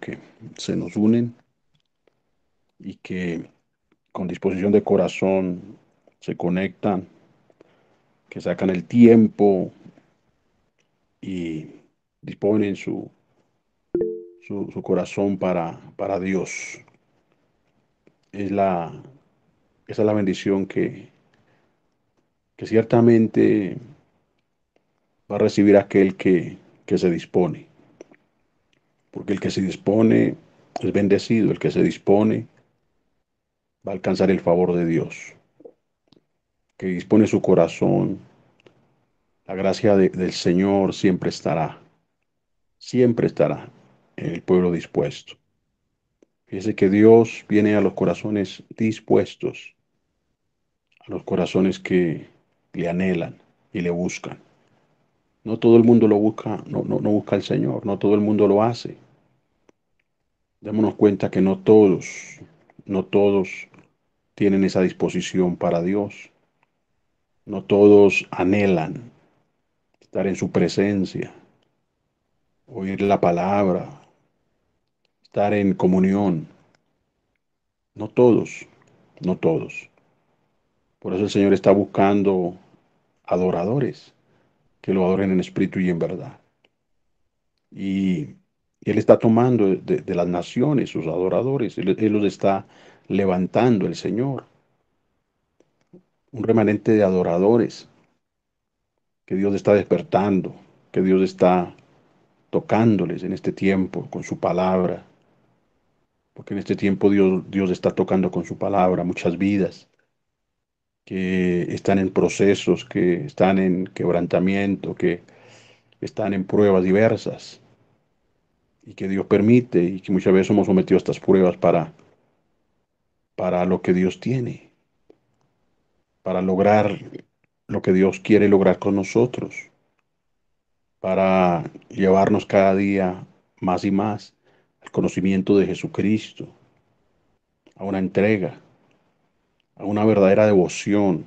que se nos unen y que con disposición de corazón se conectan, que sacan el tiempo y disponen su, su, corazón para, para Dios. Es la, esa es la bendición que, que ciertamente va a recibir aquel que se dispone porque el que se dispone es bendecido, el que se dispone va a alcanzar el favor de Dios, que dispone su corazón. La gracia del Señor siempre estará, siempre estará en el pueblo dispuesto. Fíjese que Dios viene a los corazones dispuestos, a los corazones que le anhelan y le buscan. No todo el mundo lo busca, no, no, busca el Señor, no todo el mundo lo hace. Démonos cuenta que no todos, no todos tienen esa disposición para Dios. No todos anhelan estar en su presencia, oír la palabra, estar en comunión. No todos, no todos. Por eso el Señor está buscando adoradores que lo adoren en espíritu y en verdad. Y Él está tomando de, las naciones sus adoradores, él, los está levantando el Señor. Un remanente de adoradores que Dios está despertando, que Dios está tocándoles en este tiempo con su palabra. Porque en este tiempo Dios, Dios está tocando con su palabra muchas vidas que están en procesos, que están en quebrantamiento, que están en pruebas diversas y que Dios permite y que muchas veces hemos sometido a estas pruebas para, para lo que Dios tiene, para lograr lo que Dios quiere lograr con nosotros, para llevarnos cada día más y más al conocimiento de Jesucristo, a una entrega, a una verdadera devoción.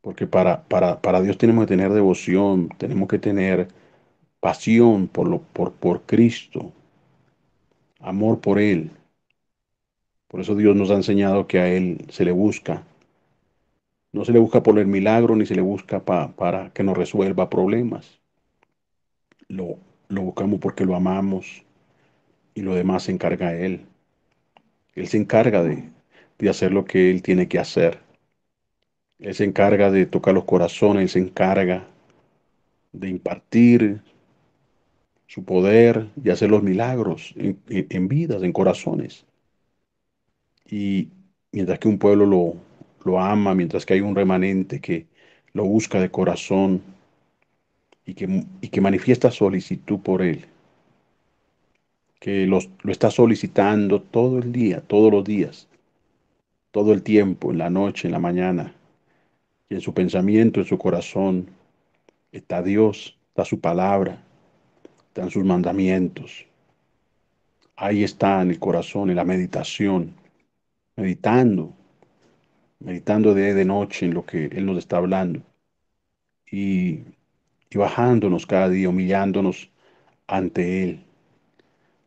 Porque para, para, Dios tenemos que tener devoción, tenemos que tener pasión por, lo, por, por Cristo, amor por Él. Por eso Dios nos ha enseñado que a Él se le busca. No se le busca por el milagro ni se le busca para que nos resuelva problemas. Lo, lo buscamos porque lo amamos y lo demás se encarga a Él. Él se encarga de, de hacer lo que Él tiene que hacer. Él se encarga de tocar los corazones, Él se encarga de impartir su poder y hacer los milagros en, vidas, en corazones. Y mientras que un pueblo lo, ama, mientras que hay un remanente que lo busca de corazón y que, y que manifiesta solicitud por él, que lo está solicitando todo el día, todos los días, todo el tiempo, en la noche, en la mañana. Y en su pensamiento, en su corazón, está Dios, está su palabra, están sus mandamientos. Ahí está en el corazón, en la meditación, meditando, meditando de, de noche en lo que Él nos está hablando y, y bajándonos cada día, humillándonos ante Él,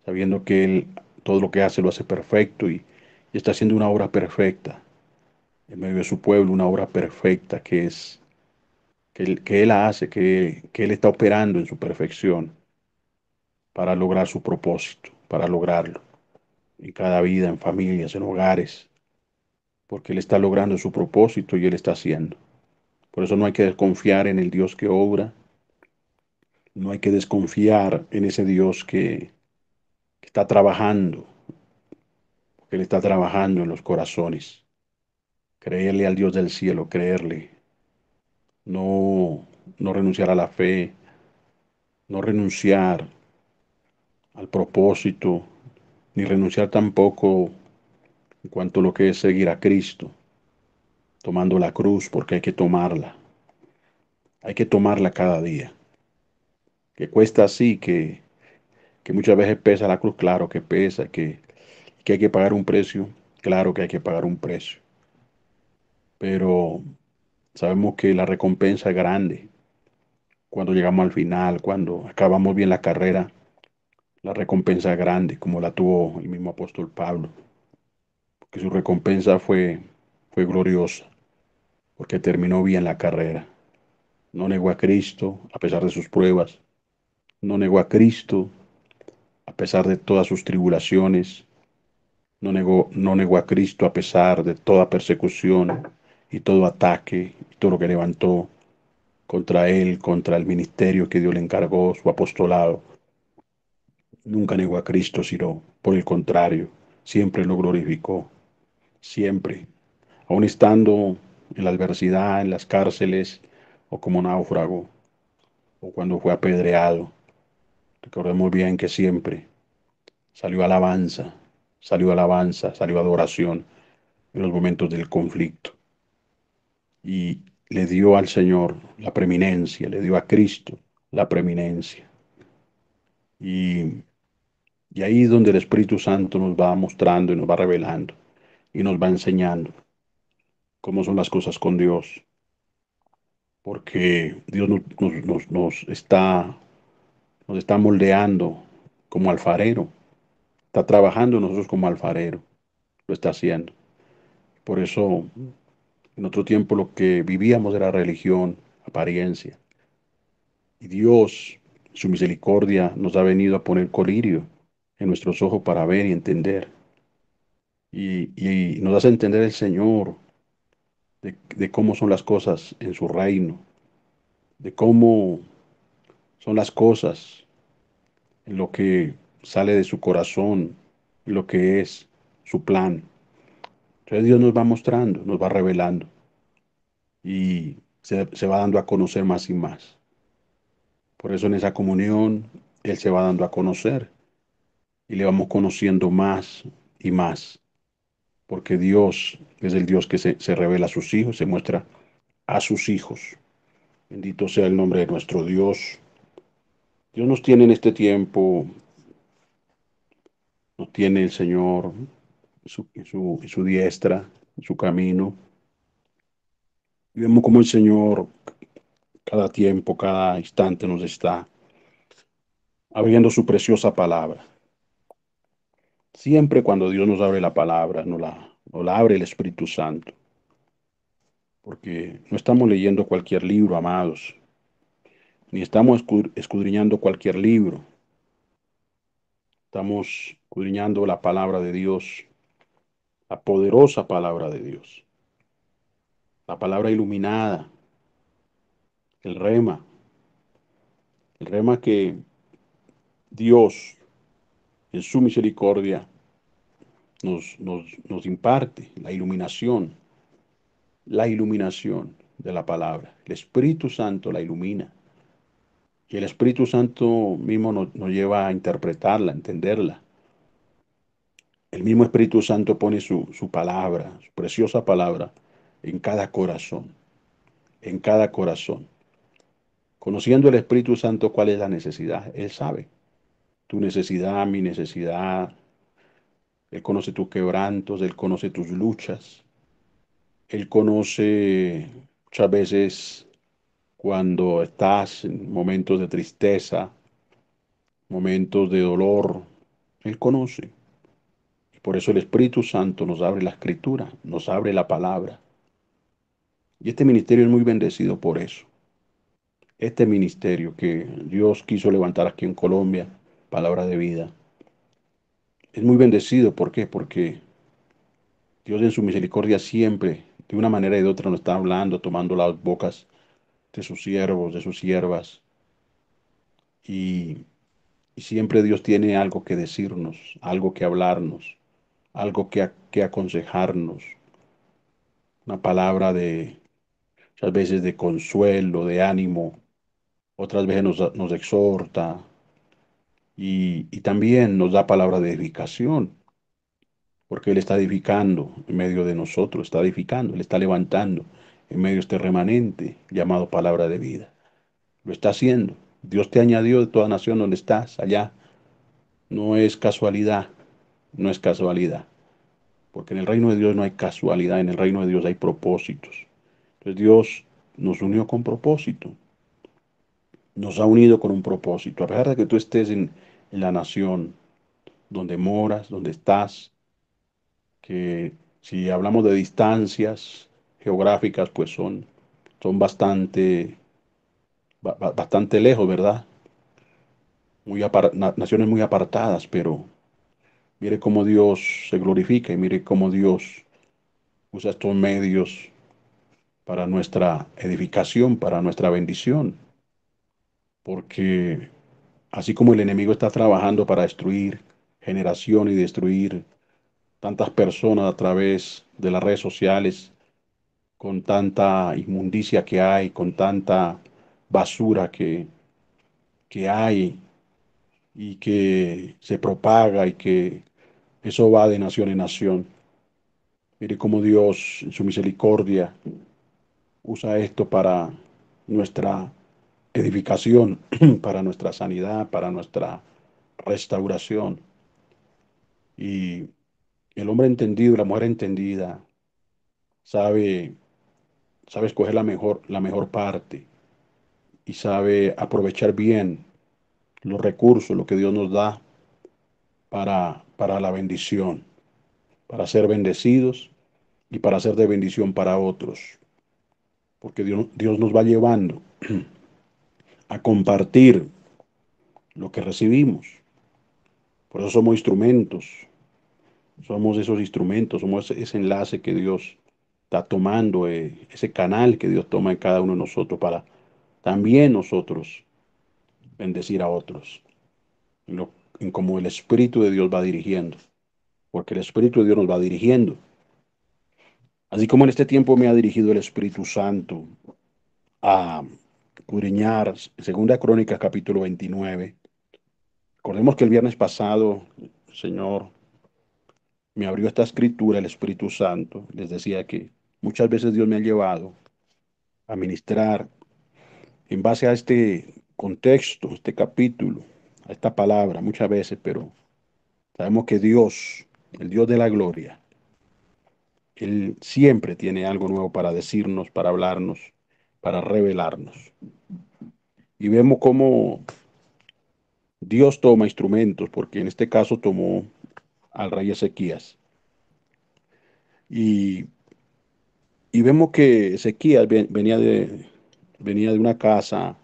sabiendo que Él todo lo que hace lo hace perfecto y, está haciendo una obra perfecta en medio de su pueblo, una obra perfecta que es que él, que hace, que, él está operando en su perfección para lograr su propósito, para lograrlo en cada vida, en familias, en hogares, porque él está logrando su propósito y él está haciendo. Por eso no hay que desconfiar en el Dios que obra, no hay que desconfiar en ese Dios que está trabajando él está trabajando en los corazones. Creerle al Dios del cielo, creerle. No, no renunciar a la fe, no renunciar al propósito, ni renunciar tampoco en cuanto a lo que es seguir a Cristo, tomando la cruz, porque hay que tomarla. Hay que tomarla cada día. Que cuesta así, que, que muchas veces pesa la cruz, claro que pesa, que, que hay que pagar un precio, claro que hay que pagar un precio, pero sabemos que la recompensa es grande cuando llegamos al final, cuando acabamos bien la carrera, la recompensa es grande, como la tuvo el mismo apóstol Pablo, porque su recompensa fue, fue gloriosa, porque terminó bien la carrera. No negó a Cristo a pesar de sus pruebas, no negó a Cristo a pesar de todas sus tribulaciones, no negó, no negó a Cristo a pesar de toda persecución y todo ataque y todo lo que levantó contra él, contra el ministerio que Dios le encargó, su apostolado. Nunca negó a Cristo, sino por el contrario, siempre lo glorificó, siempre. Aun estando en la adversidad, en las cárceles, o como náufrago, o cuando fue apedreado. Recordemos bien que siempre salió alabanza, salió alabanza, salió adoración en los momentos del conflicto. Y le dio al Señor la preeminencia, le dio a Cristo la preeminencia. Y, y ahí es donde el Espíritu Santo nos va mostrando y nos va revelando y nos va enseñando cómo son las cosas con Dios. Porque Dios está, nos está moldeando como alfarero Está trabajando nosotros como alfarero, lo está haciendo. Por eso, en otro tiempo lo que vivíamos era religión, apariencia. Y Dios, su misericordia, nos ha venido a poner colirio en nuestros ojos para ver y entender. Y, nos hace entender el Señor de, de cómo son las cosas en su reino, de cómo son las cosas en lo que sale de su corazón lo que es su plan. Entonces Dios nos va mostrando, nos va revelando y se, va dando a conocer más y más. Por eso en esa comunión Él se va dando a conocer y le vamos conociendo más y más. Porque Dios es el Dios que se, se revela a sus hijos, se muestra a sus hijos. Bendito sea el nombre de nuestro Dios. Dios nos tiene en este tiempo no tiene el Señor en su, diestra, en su camino. Y vemos como el Señor cada tiempo, cada instante nos está abriendo su preciosa palabra. Siempre cuando Dios nos abre la palabra, no la, nos la abre el Espíritu Santo. Porque no estamos leyendo cualquier libro, amados, ni estamos escudriñando cualquier libro. Estamos escudriñando la palabra de Dios, la poderosa palabra de Dios, la palabra iluminada, el rema, el rema que Dios en su misericordia nos, nos imparte, la iluminación, la iluminación de la palabra. El Espíritu Santo la ilumina. Y el Espíritu Santo mismo nos, lleva a interpretarla, a entenderla. El mismo Espíritu Santo pone su, su palabra, su preciosa palabra, en cada corazón, en cada corazón. Conociendo el Espíritu Santo cuál es la necesidad, Él sabe. Tu necesidad, mi necesidad, Él conoce tus quebrantos, Él conoce tus luchas, Él conoce muchas veces cuando estás en momentos de tristeza, momentos de dolor. Él conoce. Por eso el Espíritu Santo nos abre la escritura, nos abre la palabra. Y este ministerio es muy bendecido por eso. Este ministerio que Dios quiso levantar aquí en Colombia, palabra de vida, es muy bendecido. ¿Por qué? Porque Dios en su misericordia siempre, de una manera y de otra, nos está hablando, tomando las bocas de sus siervos, de sus siervas. Y, y siempre Dios tiene algo que decirnos, algo que hablarnos, algo que, aconsejarnos. Una palabra de, muchas veces de consuelo, de ánimo, otras veces nos, nos exhorta y, y, también nos da palabra de edificación, porque Él está edificando en medio de nosotros, está edificando, Él está levantando, en medio de este remanente llamado palabra de vida. Lo está haciendo. Dios te añadió de toda nación donde estás, allá. No es casualidad, no es casualidad. Porque en el reino de Dios no hay casualidad, en el reino de Dios hay propósitos. Entonces Dios nos unió con propósito. Nos ha unido con un propósito. A pesar de que tú estés en, en la nación donde moras, donde estás, que si hablamos de distancias, geográficas pues son, son bastante, bastante lejos, ¿verdad? Muy naciones muy apartadas, pero mire cómo Dios se glorifica y mire cómo Dios usa estos medios para nuestra edificación, para nuestra bendición. Porque así como el enemigo está trabajando para destruir generación y destruir tantas personas a través de las redes sociales, con tanta inmundicia que hay, con tanta basura que, hay y que se propaga y que eso va de nación en nación. Mire cómo Dios, en su misericordia, usa esto para nuestra edificación, para nuestra sanidad, para nuestra restauración. Y el hombre entendido, la mujer entendida, sabe sabe escoger la mejor, la mejor parte y sabe aprovechar bien los recursos, lo que Dios nos da para, para la bendición, para ser bendecidos y para ser de bendición para otros. Porque Dios, Dios nos va llevando a compartir lo que recibimos. Por eso somos instrumentos, somos esos instrumentos, somos ese enlace que Dios está tomando, eh, ese canal que Dios toma en cada uno de nosotros para también nosotros bendecir a otros, en, como el Espíritu de Dios va dirigiendo, porque el Espíritu de Dios nos va dirigiendo. Así como en este tiempo me ha dirigido el Espíritu Santo a curiñar, Segunda Crónica, capítulo 29. Recordemos que el viernes pasado, el Señor me abrió esta escritura, el Espíritu Santo, les decía que Muchas veces Dios me ha llevado a ministrar en base a este contexto, este capítulo, a esta palabra, muchas veces, pero sabemos que Dios, el Dios de la gloria, Él siempre tiene algo nuevo para decirnos, para hablarnos, para revelarnos. Y vemos cómo Dios toma instrumentos, porque en este caso tomó al rey Ezequías. Y y vemos que Ezequías venía de, venía de una casa,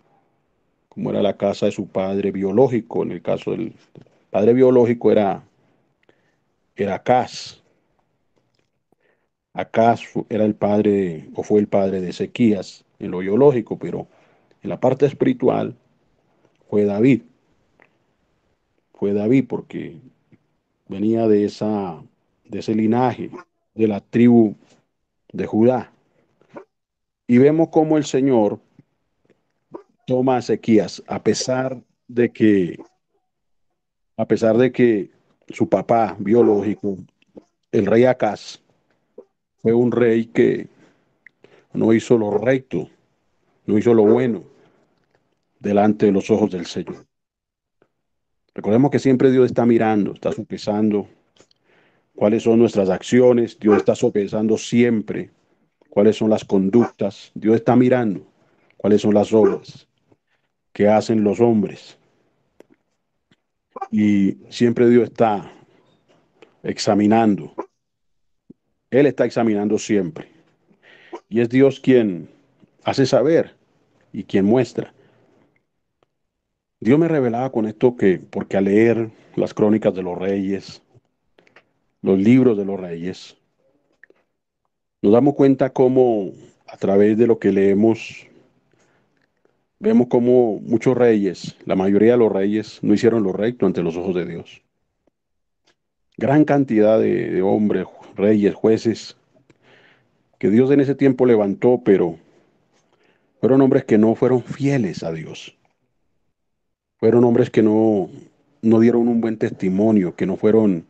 como era la casa de su padre biológico, en el caso del padre biológico era, era Acaz. era el padre o fue el padre de Ezequías en lo biológico, pero en la parte espiritual fue David. Fue David porque venía de, esa, de ese linaje, de la tribu de Judá. Y vemos cómo el Señor toma a Ezequías, a pesar de que, a pesar de que su papá biológico, el rey Acaz, fue un rey que no hizo lo recto, no hizo lo bueno delante de los ojos del Señor. Recordemos que siempre Dios está mirando, está supesando cuáles son nuestras acciones, Dios está sopesando siempre cuáles son las conductas, Dios está mirando cuáles son las obras que hacen los hombres. Y siempre Dios está examinando, Él está examinando siempre. Y es Dios quien hace saber y quien muestra. Dios me revelaba con esto que, porque al leer las crónicas de los reyes, los libros de los reyes, nos damos cuenta cómo a través de lo que leemos, vemos cómo muchos reyes, la mayoría de los reyes, no hicieron lo recto ante los ojos de Dios. Gran cantidad de, hombres, reyes, jueces, que Dios en ese tiempo levantó, pero fueron hombres que no fueron fieles a Dios. Fueron hombres que no, no dieron un buen testimonio, que no fueron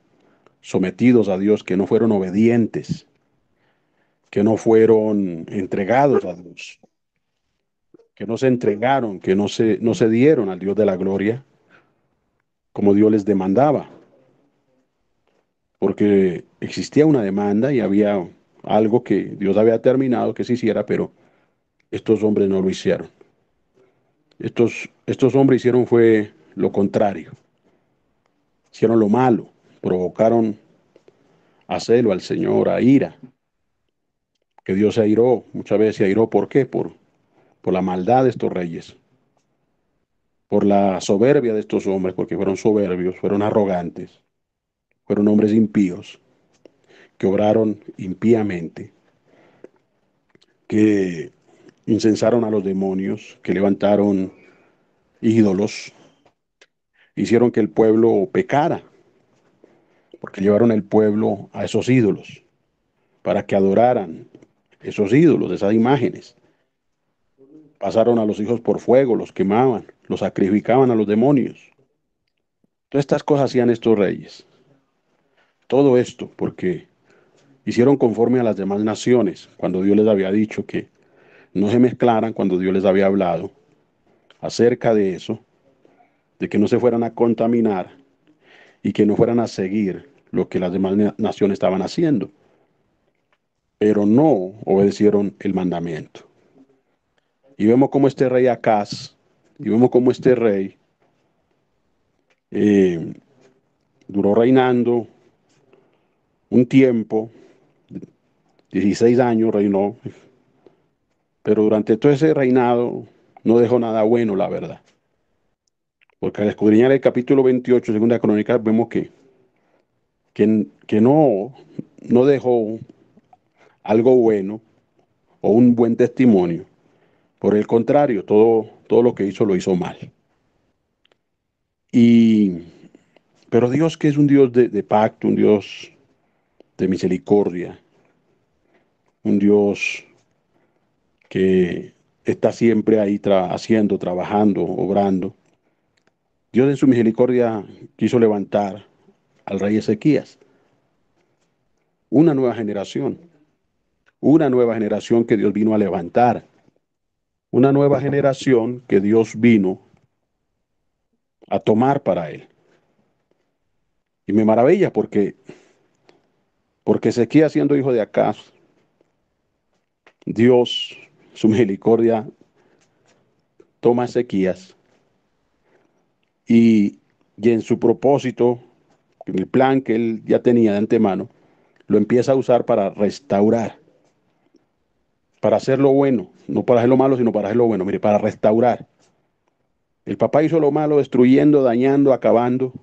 sometidos a Dios, que no fueron obedientes, que no fueron entregados a Dios, que no se entregaron, que no se, no se dieron al Dios de la gloria como Dios les demandaba. Porque existía una demanda y había algo que Dios había terminado. que se hiciera, pero estos hombres no lo hicieron. Estos, estos hombres hicieron fue lo contrario. Hicieron lo malo provocaron a celo al Señor, a ira, que Dios se airó, muchas veces se airó, ¿por qué? Por, por la maldad de estos reyes, por la soberbia de estos hombres, porque fueron soberbios, fueron arrogantes, fueron hombres impíos, que obraron impíamente, que incensaron a los demonios, que levantaron ídolos, hicieron que el pueblo pecara porque llevaron el pueblo a esos ídolos, para que adoraran esos ídolos, esas imágenes. Pasaron a los hijos por fuego, los quemaban, los sacrificaban a los demonios. Todas estas cosas hacían estos reyes. Todo esto porque hicieron conforme a las demás naciones, cuando Dios les había dicho que no se mezclaran, cuando Dios les había hablado acerca de eso, de que no se fueran a contaminar y que no fueran a seguir lo que las demás naciones estaban haciendo, pero no obedecieron el mandamiento. Y vemos cómo este rey Acaz, y vemos cómo este rey eh, duró reinando un tiempo, 16 años reinó, pero durante todo ese reinado no dejó nada bueno, la verdad. Porque al escudriñar el capítulo 28, segunda crónica, vemos que que, no, no dejó algo bueno o un buen testimonio. Por el contrario, todo, todo lo que hizo lo hizo mal. Y, pero Dios que es un Dios de, pacto, un Dios de misericordia, un Dios que está siempre ahí haciendo, trabajando, obrando. Dios en su misericordia quiso levantar al rey Ezequías. Una nueva generación, una nueva generación que Dios vino a levantar, una nueva generación que Dios vino a tomar para él. Y me maravilla porque, porque Ezequías siendo hijo de Acaz, Dios, su misericordia, toma a Ezequías y, y en su propósito el plan que él ya tenía de antemano, lo empieza a usar para restaurar, para hacer lo bueno, no para hacer lo malo, sino para hacer lo bueno, mire, para restaurar. El papá hizo lo malo destruyendo, dañando, acabando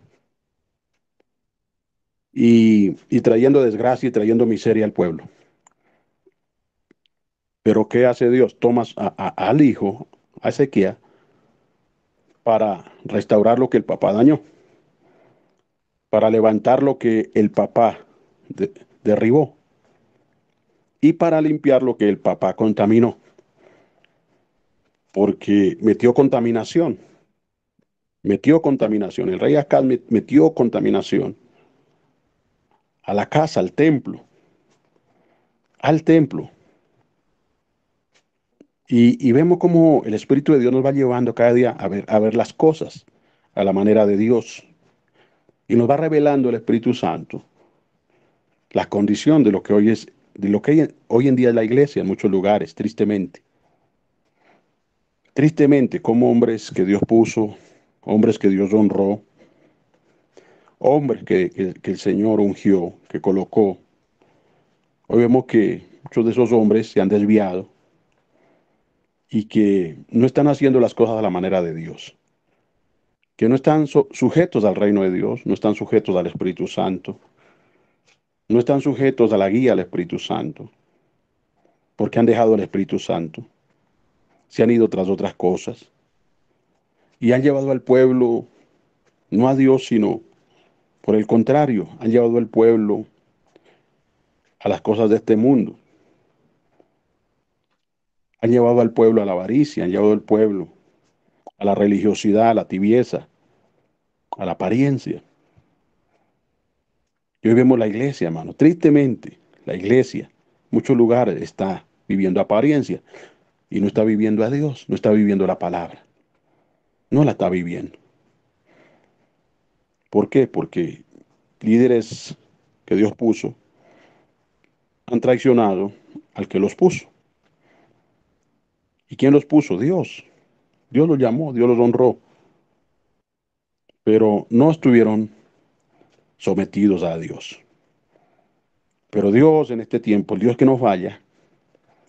y, trayendo desgracia y trayendo miseria al pueblo. Pero ¿qué hace Dios? Toma al hijo, a Ezequiel, para restaurar lo que el papá dañó para levantar lo que el papá derribó y para limpiar lo que el papá contaminó, porque metió contaminación, metió contaminación, el rey Acá metió contaminación a la casa, al templo, al templo. Y, y, vemos cómo el Espíritu de Dios nos va llevando cada día a ver, a ver las cosas a la manera de Dios y nos va revelando el Espíritu Santo la condición de lo que hoy es de lo que hoy en día es la iglesia en muchos lugares, tristemente. Tristemente, como hombres que Dios puso, hombres que Dios honró, hombres que, que el Señor ungió, que colocó, hoy vemos que muchos de esos hombres se han desviado y que no están haciendo las cosas a la manera de Dios que no están sujetos al reino de Dios, no están sujetos al Espíritu Santo, no están sujetos a la guía del Espíritu Santo, porque han dejado el Espíritu Santo, se han ido tras otras cosas y han llevado al pueblo, no a Dios, sino por el contrario, han llevado al pueblo a las cosas de este mundo. Han llevado al pueblo a la avaricia, han llevado al pueblo a la religiosidad, a la tibieza, a la apariencia. Y hoy vemos la iglesia, hermano. Tristemente, la iglesia, muchos lugares está viviendo apariencia y no está viviendo a Dios, no está viviendo la palabra. No la está viviendo. ¿Por qué? Porque líderes que Dios puso han traicionado al que los puso. ¿Y quién los puso? Dios. Dios los llamó, Dios los honró pero no estuvieron sometidos a Dios. Pero Dios en este tiempo, el Dios que nos vaya,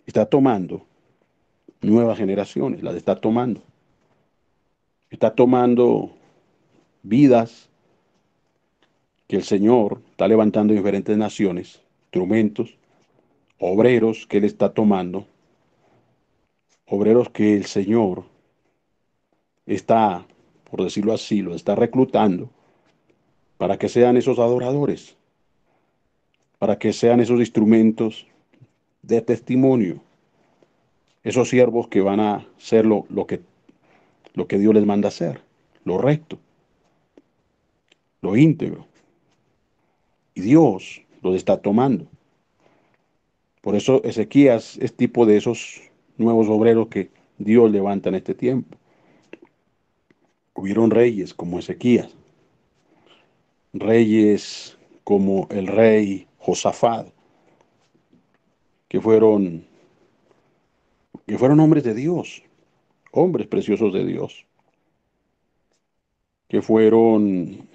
está tomando nuevas generaciones, las está tomando. Está tomando vidas que el Señor está levantando en diferentes naciones, instrumentos, obreros que Él está tomando, obreros que el Señor está por decirlo así, los está reclutando para que sean esos adoradores, para que sean esos instrumentos de testimonio, esos siervos que van a hacer lo, que, lo que Dios les manda hacer, lo recto, lo íntegro. Y Dios los está tomando. Por eso Ezequías es tipo de esos nuevos obreros que Dios levanta en este tiempo hubieron reyes como Ezequías, reyes como el rey Josafat, que fueron, que fueron hombres de Dios, hombres preciosos de Dios, que fueron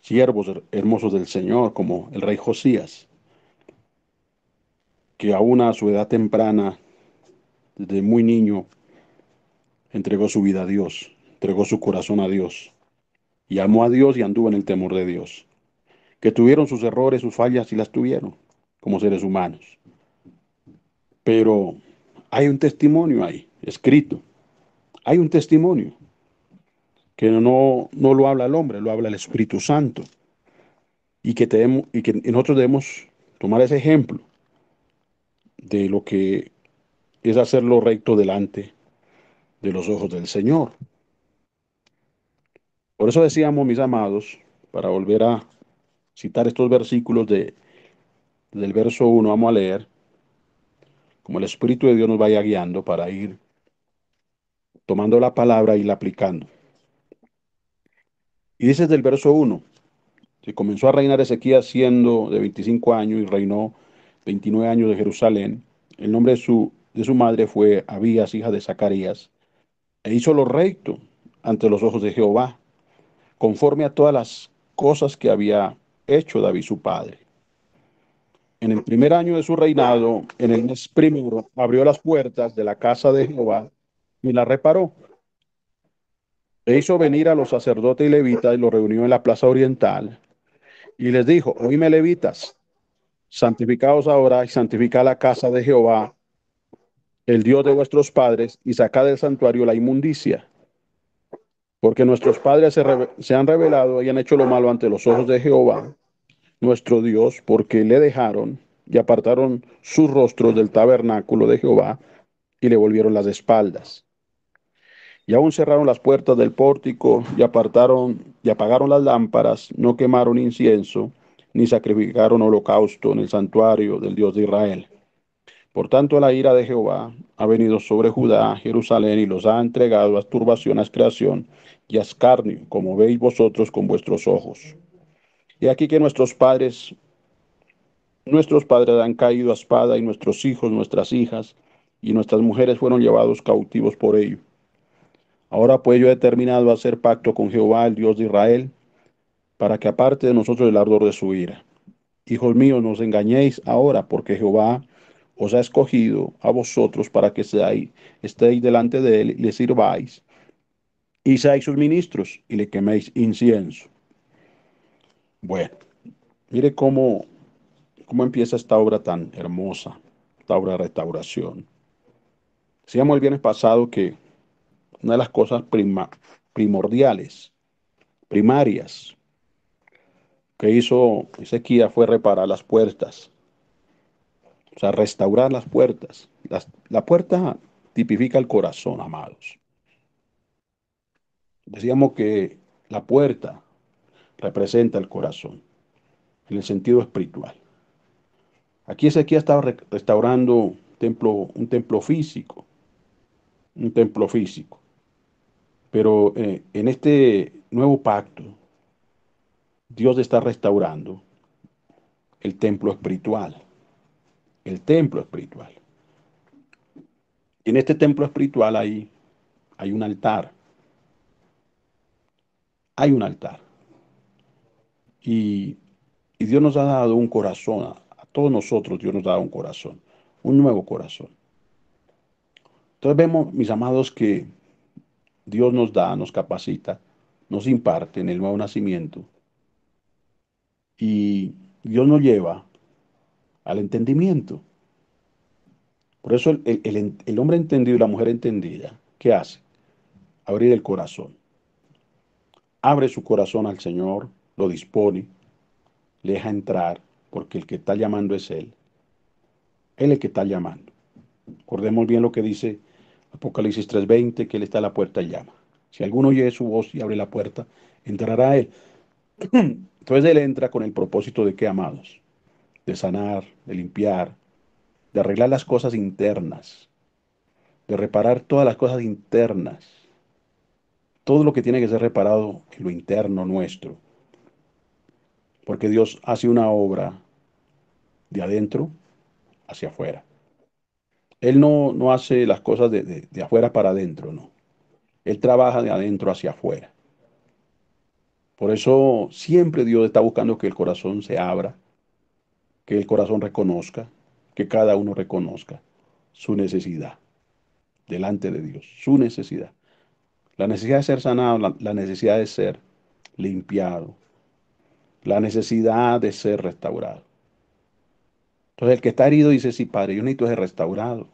siervos hermosos del Señor, como el rey Josías, que aún a su edad temprana, desde muy niño, entregó su vida a Dios entregó su corazón a Dios, y amó a Dios y anduvo en el temor de Dios, que tuvieron sus errores, sus fallas y las tuvieron como seres humanos. Pero hay un testimonio ahí, escrito. Hay un testimonio que no, no lo habla el hombre, lo habla el Espíritu Santo. Y que, tenemos, y que nosotros debemos tomar ese ejemplo de lo que es hacerlo recto delante de los ojos del Señor. Por eso decíamos, mis amados, para volver a citar estos versículos de, del verso 1, vamos a leer, como el Espíritu de Dios nos vaya guiando para ir tomando la palabra y la aplicando. Y dice del verso 1, que comenzó a reinar Ezequías siendo de 25 años y reinó 29 años de Jerusalén. El nombre de su, de su madre fue Abías, hija de Zacarías, e hizo lo recto ante los ojos de Jehová, conforme a todas las cosas que había hecho David su padre. En el primer año de su reinado, en el mes primero, abrió las puertas de la casa de Jehová y la reparó. E hizo venir a los sacerdotes y levitas y los reunió en la plaza oriental y les dijo, oíme levitas, santificaos ahora y santifica la casa de Jehová, el Dios de vuestros padres, y saca del santuario la inmundicia porque nuestros padres se, han revelado y han hecho lo malo ante los ojos de Jehová, nuestro Dios, porque le dejaron y apartaron sus rostros del tabernáculo de Jehová y le volvieron las espaldas. Y aún cerraron las puertas del pórtico y apartaron y apagaron las lámparas, no quemaron incienso, ni sacrificaron holocausto en el santuario del Dios de Israel. Por tanto, la ira de Jehová ha venido sobre Judá, Jerusalén, y los ha entregado a turbación, a creación y a escarnio, como veis vosotros con vuestros ojos. Y aquí que nuestros padres, nuestros padres han caído a espada, y nuestros hijos, nuestras hijas, y nuestras mujeres fueron llevados cautivos por ello. Ahora pues yo he determinado hacer pacto con Jehová, el Dios de Israel, para que aparte de nosotros el ardor de su ira. Hijos míos, nos engañéis ahora, porque Jehová os ha escogido a vosotros para que estéis delante de él y le sirváis, y seáis sus ministros y le queméis incienso. Bueno, mire cómo, cómo empieza esta obra tan hermosa, esta obra de restauración. Decíamos el viernes pasado que una de las cosas primordiales, primarias, que hizo Ezequiel fue reparar las puertas o sea, restaurar las puertas. la puerta tipifica el corazón, amados. Decíamos que la puerta representa el corazón, en el sentido espiritual. Aquí Ezequiel estaba restaurando un templo, un templo físico, un templo físico. Pero eh, en este nuevo pacto, Dios está restaurando el templo espiritual el templo espiritual. En este templo espiritual hay, hay un altar. Hay un altar. Y, Dios nos ha dado un corazón, a, todos nosotros Dios nos da un corazón, un nuevo corazón. Entonces vemos, mis amados, que Dios nos da, nos capacita, nos imparte en el nuevo nacimiento. Y Dios nos lleva al entendimiento. Por eso el, hombre entendido y la mujer entendida, ¿qué hace? Abrir el corazón. Abre su corazón al Señor, lo dispone, le deja entrar, porque el que está llamando es Él. Él es el que está llamando. Recordemos bien lo que dice Apocalipsis 3:20, que Él está a la puerta y llama. Si alguno oye su voz y abre la puerta, entrará Él. Entonces Él entra con el propósito de que, amados, de sanar, de limpiar, de arreglar las cosas internas, de reparar todas las cosas internas, todo lo que tiene que ser reparado en lo interno nuestro. Porque Dios hace una obra de adentro hacia afuera. Él no, hace las cosas de afuera para adentro, no. Él trabaja de adentro hacia afuera. Por eso siempre Dios está buscando que el corazón se abra que el corazón reconozca, que cada uno reconozca su necesidad delante de Dios, su necesidad. La necesidad de ser sanado, la, necesidad de ser limpiado, la necesidad de ser restaurado. Entonces el que está herido dice, sí, Padre, yo necesito ser restaurado.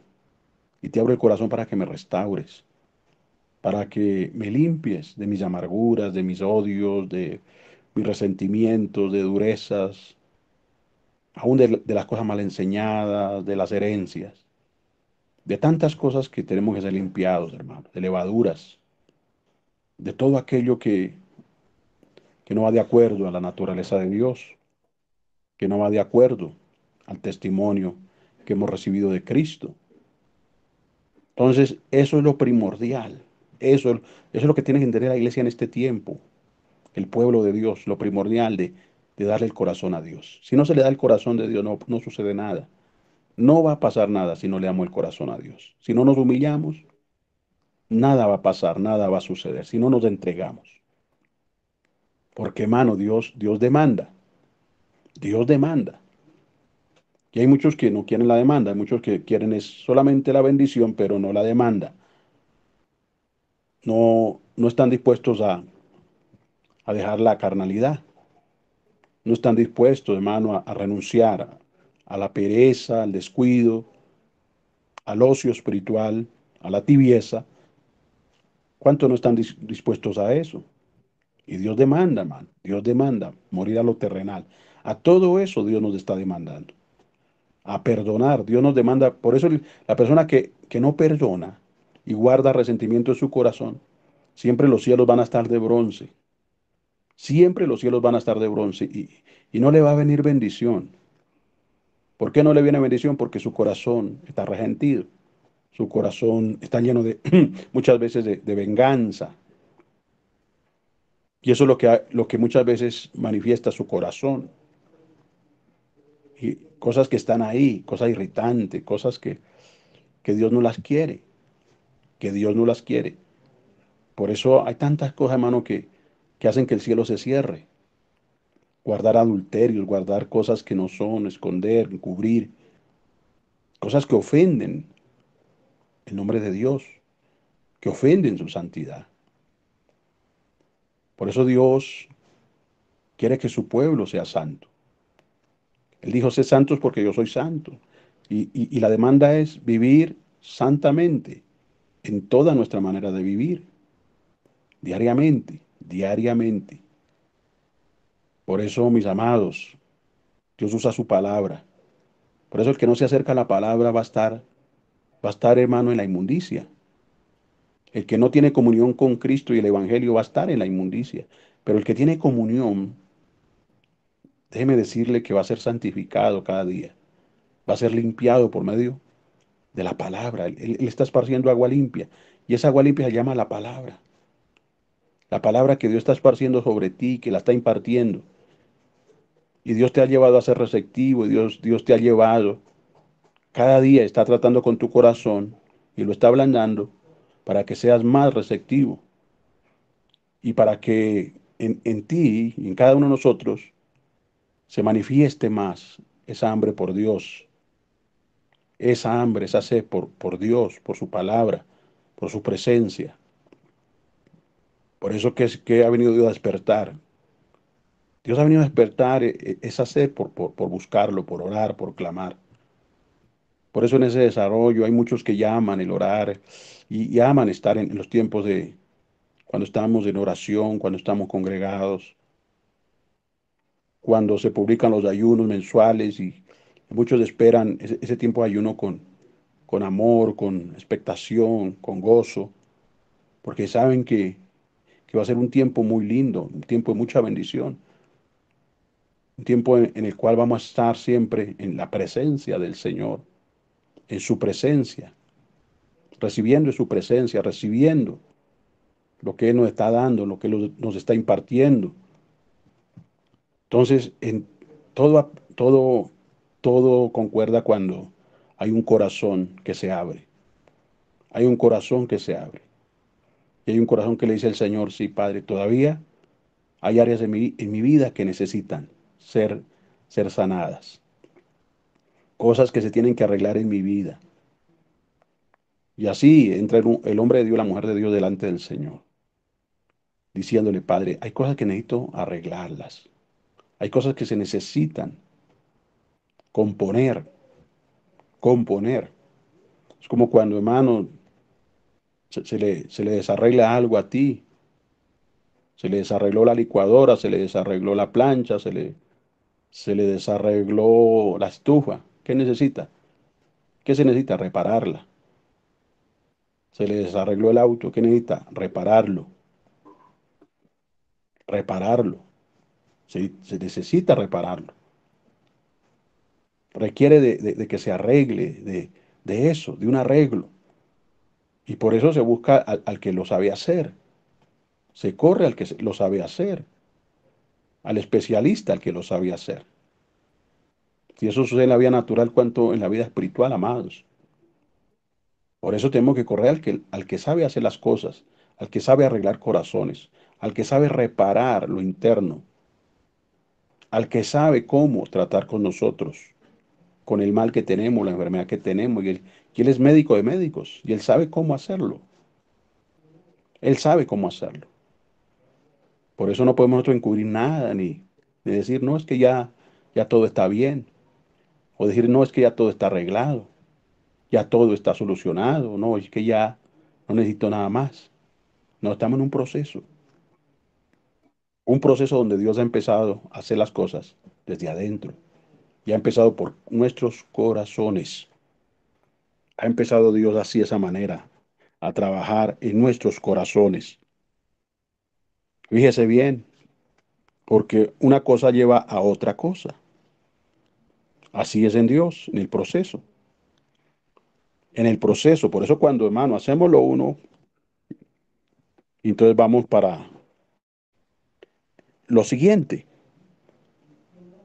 Y te abro el corazón para que me restaures, para que me limpies de mis amarguras, de mis odios, de mis resentimientos, de durezas, aún de, las cosas mal enseñadas, de las herencias, de tantas cosas que tenemos que ser limpiados, hermano, de levaduras, de todo aquello que, que no va de acuerdo a la naturaleza de Dios, que no va de acuerdo al testimonio que hemos recibido de Cristo. Entonces, eso es lo primordial. eso es lo que tiene que entender la iglesia en este tiempo. El pueblo de Dios, lo primordial de de darle el corazón a Dios. Si no se le da el corazón de Dios, no, no sucede nada. No va a pasar nada si no le damos el corazón a Dios. Si no nos humillamos, nada va a pasar, nada va a suceder. Si no nos entregamos. Porque, hermano, Dios, Dios demanda. Dios demanda. Y hay muchos que no quieren la demanda, hay muchos que quieren solamente la bendición, pero no la demanda. No, no están dispuestos a dejar la carnalidad no están dispuestos, hermano, a, a renunciar a, la pereza, al descuido, al ocio espiritual, a la tibieza. ¿Cuántos no están dispuestos a eso? Y Dios demanda, hermano, Dios demanda morir a lo terrenal. A todo eso Dios nos está demandando. A perdonar. Dios nos demanda. Por eso la persona que, que no perdona y guarda resentimiento en su corazón, siempre los cielos van a estar de bronce. Siempre los cielos van a estar de bronce y, no le va a venir bendición. ¿Por qué no le viene bendición? Porque su corazón está regentido. su corazón está lleno de muchas veces de, venganza. Y eso es lo que, lo que muchas veces manifiesta su corazón. Y cosas que están ahí, cosas irritantes, cosas que, que Dios no las quiere, que Dios no las quiere. Por eso hay tantas cosas, hermano, que, que hacen que el cielo se cierre. Guardar adulterios, guardar cosas que no son, esconder, cubrir, cosas que ofenden el nombre de Dios, que ofenden su santidad. Por eso Dios quiere que su pueblo sea santo. Él dijo, sé santos porque yo soy santo. Y, y, la demanda es vivir santamente en toda nuestra manera de vivir, diariamente diariamente. Por eso, mis amados, Dios usa su palabra. Por eso el que no se acerca a la palabra va a estar, va a estar hermano en la inmundicia. El que no tiene comunión con Cristo y el Evangelio va a estar en la inmundicia. Pero el que tiene comunión, déjeme decirle que va a ser santificado cada día. Va a ser limpiado por medio de la palabra. Él, él está esparciendo agua limpia. Y esa agua limpia se llama la palabra. La palabra que Dios está esparciendo sobre ti, que la está impartiendo. Y Dios te ha llevado a ser receptivo, Dios, Dios te ha llevado. Cada día está tratando con tu corazón y lo está ablandando para que seas más receptivo. Y para que en, ti en cada uno de nosotros se manifieste más esa hambre por Dios, esa hambre, esa sed por, por Dios, por su palabra, por su presencia. Por eso que, que ha venido Dios a despertar. Dios ha venido a despertar eh, eh, esa sed por, buscarlo, por orar, por clamar. Por eso en ese desarrollo hay muchos que llaman el orar y, aman estar en, los tiempos de cuando estamos en oración, cuando estamos congregados, cuando se publican los ayunos mensuales y muchos esperan ese, ese tiempo de ayuno con, con amor, con expectación, con gozo, porque saben que que va a ser un tiempo muy lindo, un tiempo de mucha bendición, un tiempo en, el cual vamos a estar siempre en la presencia del Señor, en su presencia, recibiendo su presencia, recibiendo lo que Él nos está dando, lo que nos está impartiendo. Entonces, en todo, todo, todo concuerda cuando hay un corazón que se abre. Hay un corazón que se abre. Y hay un corazón que le dice al Señor, sí, Padre, todavía hay áreas en mi, vida que necesitan ser, ser sanadas. Cosas que se tienen que arreglar en mi vida. Y así entra el hombre de Dios, la mujer de Dios delante del Señor, diciéndole, Padre, hay cosas que necesito arreglarlas. Hay cosas que se necesitan componer, componer. Es como cuando, hermano, se, le, desarregla algo a ti. Se le desarregló la licuadora, se le desarregló la plancha, se le, se le desarregló la estufa. ¿Qué necesita? ¿Qué se necesita? Repararla. Se le desarregló el auto. ¿Qué necesita? Repararlo. Repararlo. Se, se necesita repararlo. Requiere de, que se arregle, de eso, de un arreglo. Y por eso se busca al, que lo sabe hacer. Se corre al que lo sabe hacer. Al especialista al que lo sabe hacer. Si eso sucede en la vida natural, cuanto en la vida espiritual, amados. Por eso tenemos que correr al que, al que sabe hacer las cosas, al que sabe arreglar corazones, al que sabe reparar lo interno, al que sabe cómo tratar con nosotros, con el mal que tenemos, la enfermedad que tenemos y el, él es médico de médicos y Él sabe cómo hacerlo. Él sabe cómo hacerlo. Por eso no podemos nosotros encubrir nada ni, decir, no, es que ya, ya todo está bien. O decir, no, es que ya todo está arreglado. Ya todo está solucionado. No, es que ya no necesito nada más. No, estamos en un proceso. Un proceso donde Dios ha empezado a hacer las cosas desde adentro. Y ha empezado por nuestros corazones ha empezado Dios así, de esa manera, a trabajar en nuestros corazones. Fíjese bien, porque una cosa lleva a otra cosa. Así es en Dios, en el proceso. En el proceso. Por eso cuando, hermano, hacemos lo uno, entonces vamos para lo siguiente.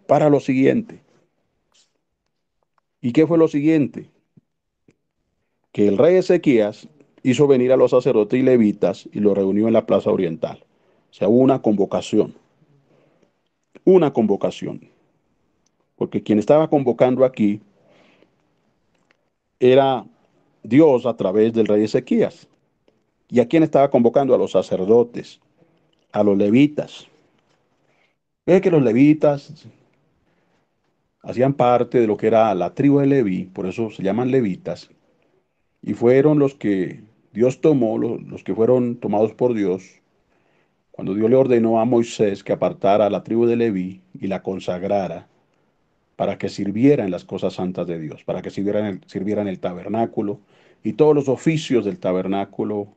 Para lo siguiente. ¿Y qué fue lo siguiente? que el rey Ezequías hizo venir a los sacerdotes y levitas y los reunió en la plaza oriental. O sea, hubo una convocación. Una convocación. Porque quien estaba convocando aquí era Dios a través del rey Ezequías. ¿Y a quién estaba convocando? A los sacerdotes, a los levitas. Es que los levitas hacían parte de lo que era la tribu de Leví, por eso se llaman levitas, y fueron los que Dios tomó, los, que fueron tomados por Dios, cuando Dios le ordenó a Moisés que apartara a la tribu de Leví y la consagrara para que sirvieran las cosas santas de Dios, para que sirvieran sirvieran el tabernáculo y todos los oficios del tabernáculo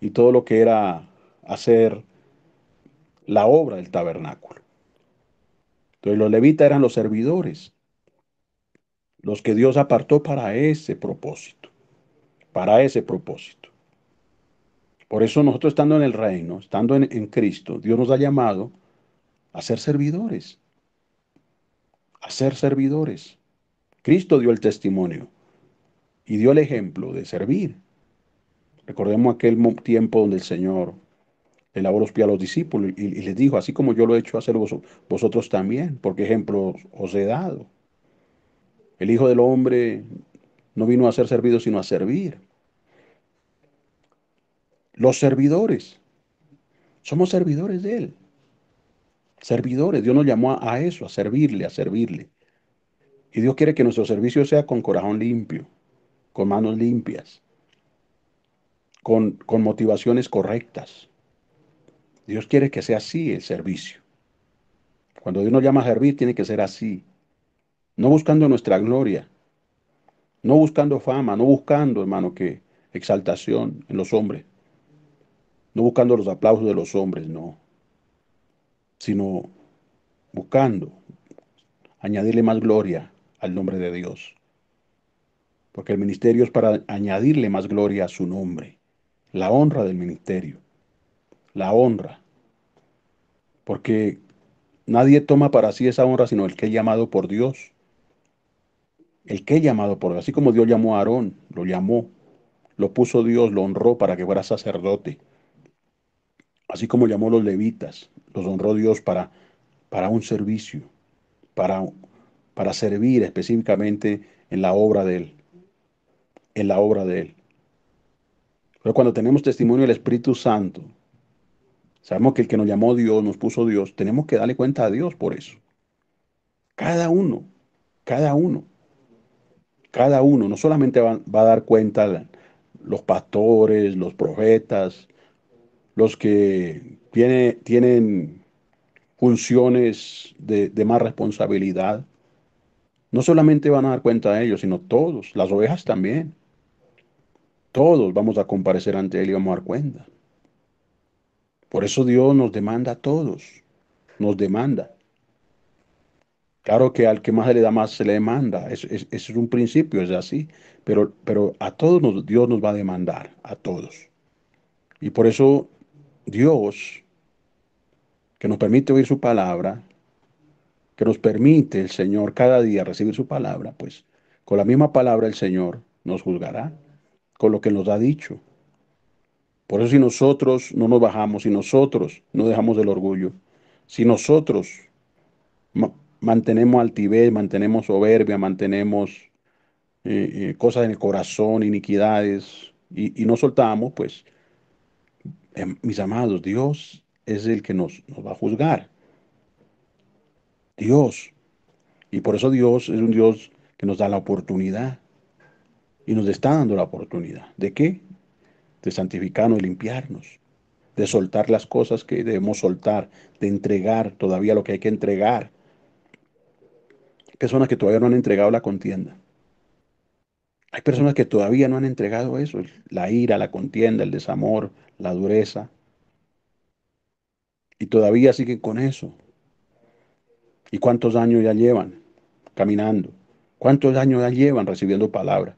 y todo lo que era hacer la obra del tabernáculo. Entonces los levitas eran los servidores, los que Dios apartó para ese propósito para ese propósito. Por eso nosotros estando en el reino, estando en, Cristo, Dios nos ha llamado a ser servidores, a ser servidores. Cristo dio el testimonio y dio el ejemplo de servir. Recordemos aquel tiempo donde el Señor le lavó los pies a los discípulos y, les dijo, así como yo lo he hecho hacer vosotros también, porque ejemplo os he dado. El Hijo del Hombre no vino a ser servido, sino a servir. Los servidores. Somos servidores de Él. Servidores. Dios nos llamó a eso, a servirle, a servirle. Y Dios quiere que nuestro servicio sea con corazón limpio, con manos limpias, con, con motivaciones correctas. Dios quiere que sea así el servicio. Cuando Dios nos llama a servir, tiene que ser así. No buscando nuestra gloria, no buscando fama, no buscando, hermano, que exaltación en los hombres, no buscando los aplausos de los hombres, no, sino buscando añadirle más gloria al nombre de Dios. Porque el ministerio es para añadirle más gloria a su nombre, la honra del ministerio, la honra. Porque nadie toma para sí esa honra sino el que es llamado por Dios el que llamado por Así como Dios llamó a Aarón, lo llamó, lo puso Dios, lo honró para que fuera sacerdote. Así como llamó a los levitas, los honró Dios para, para un servicio, para, para servir específicamente en la obra de Él. En la obra de Él. Pero cuando tenemos testimonio del Espíritu Santo, sabemos que el que nos llamó Dios, nos puso Dios, tenemos que darle cuenta a Dios por eso. Cada uno, cada uno cada uno, no solamente va, a dar cuenta los pastores, los profetas, los que tiene, tienen funciones de, de, más responsabilidad, no solamente van a dar cuenta de ellos, sino todos, las ovejas también. Todos vamos a comparecer ante Él y vamos a dar cuenta. Por eso Dios nos demanda a todos, nos demanda. Claro que al que más se le da, más se le demanda. Ese es, un principio, es así. Pero, pero a todos Dios nos va a demandar, a todos. Y por eso Dios, que nos permite oír su palabra, que nos permite el Señor cada día recibir su palabra, pues con la misma palabra el Señor nos juzgará, con lo que nos ha dicho. Por eso si nosotros no nos bajamos, si nosotros no dejamos el orgullo, si nosotros mantenemos altivez, mantenemos soberbia, mantenemos eh, eh, cosas en el corazón, iniquidades, y, no soltamos, pues, em, mis amados, Dios es el que nos, nos va a juzgar. Dios. Y por eso Dios es un Dios que nos da la oportunidad. Y nos está dando la oportunidad. ¿De qué? De santificarnos y limpiarnos. De soltar las cosas que debemos soltar. De entregar todavía lo que hay que entregar personas que todavía no han entregado la contienda. Hay personas que todavía no han entregado eso, la ira, la contienda, el desamor, la dureza. Y todavía siguen con eso. ¿Y cuántos años ya llevan caminando? ¿Cuántos años ya llevan recibiendo palabra?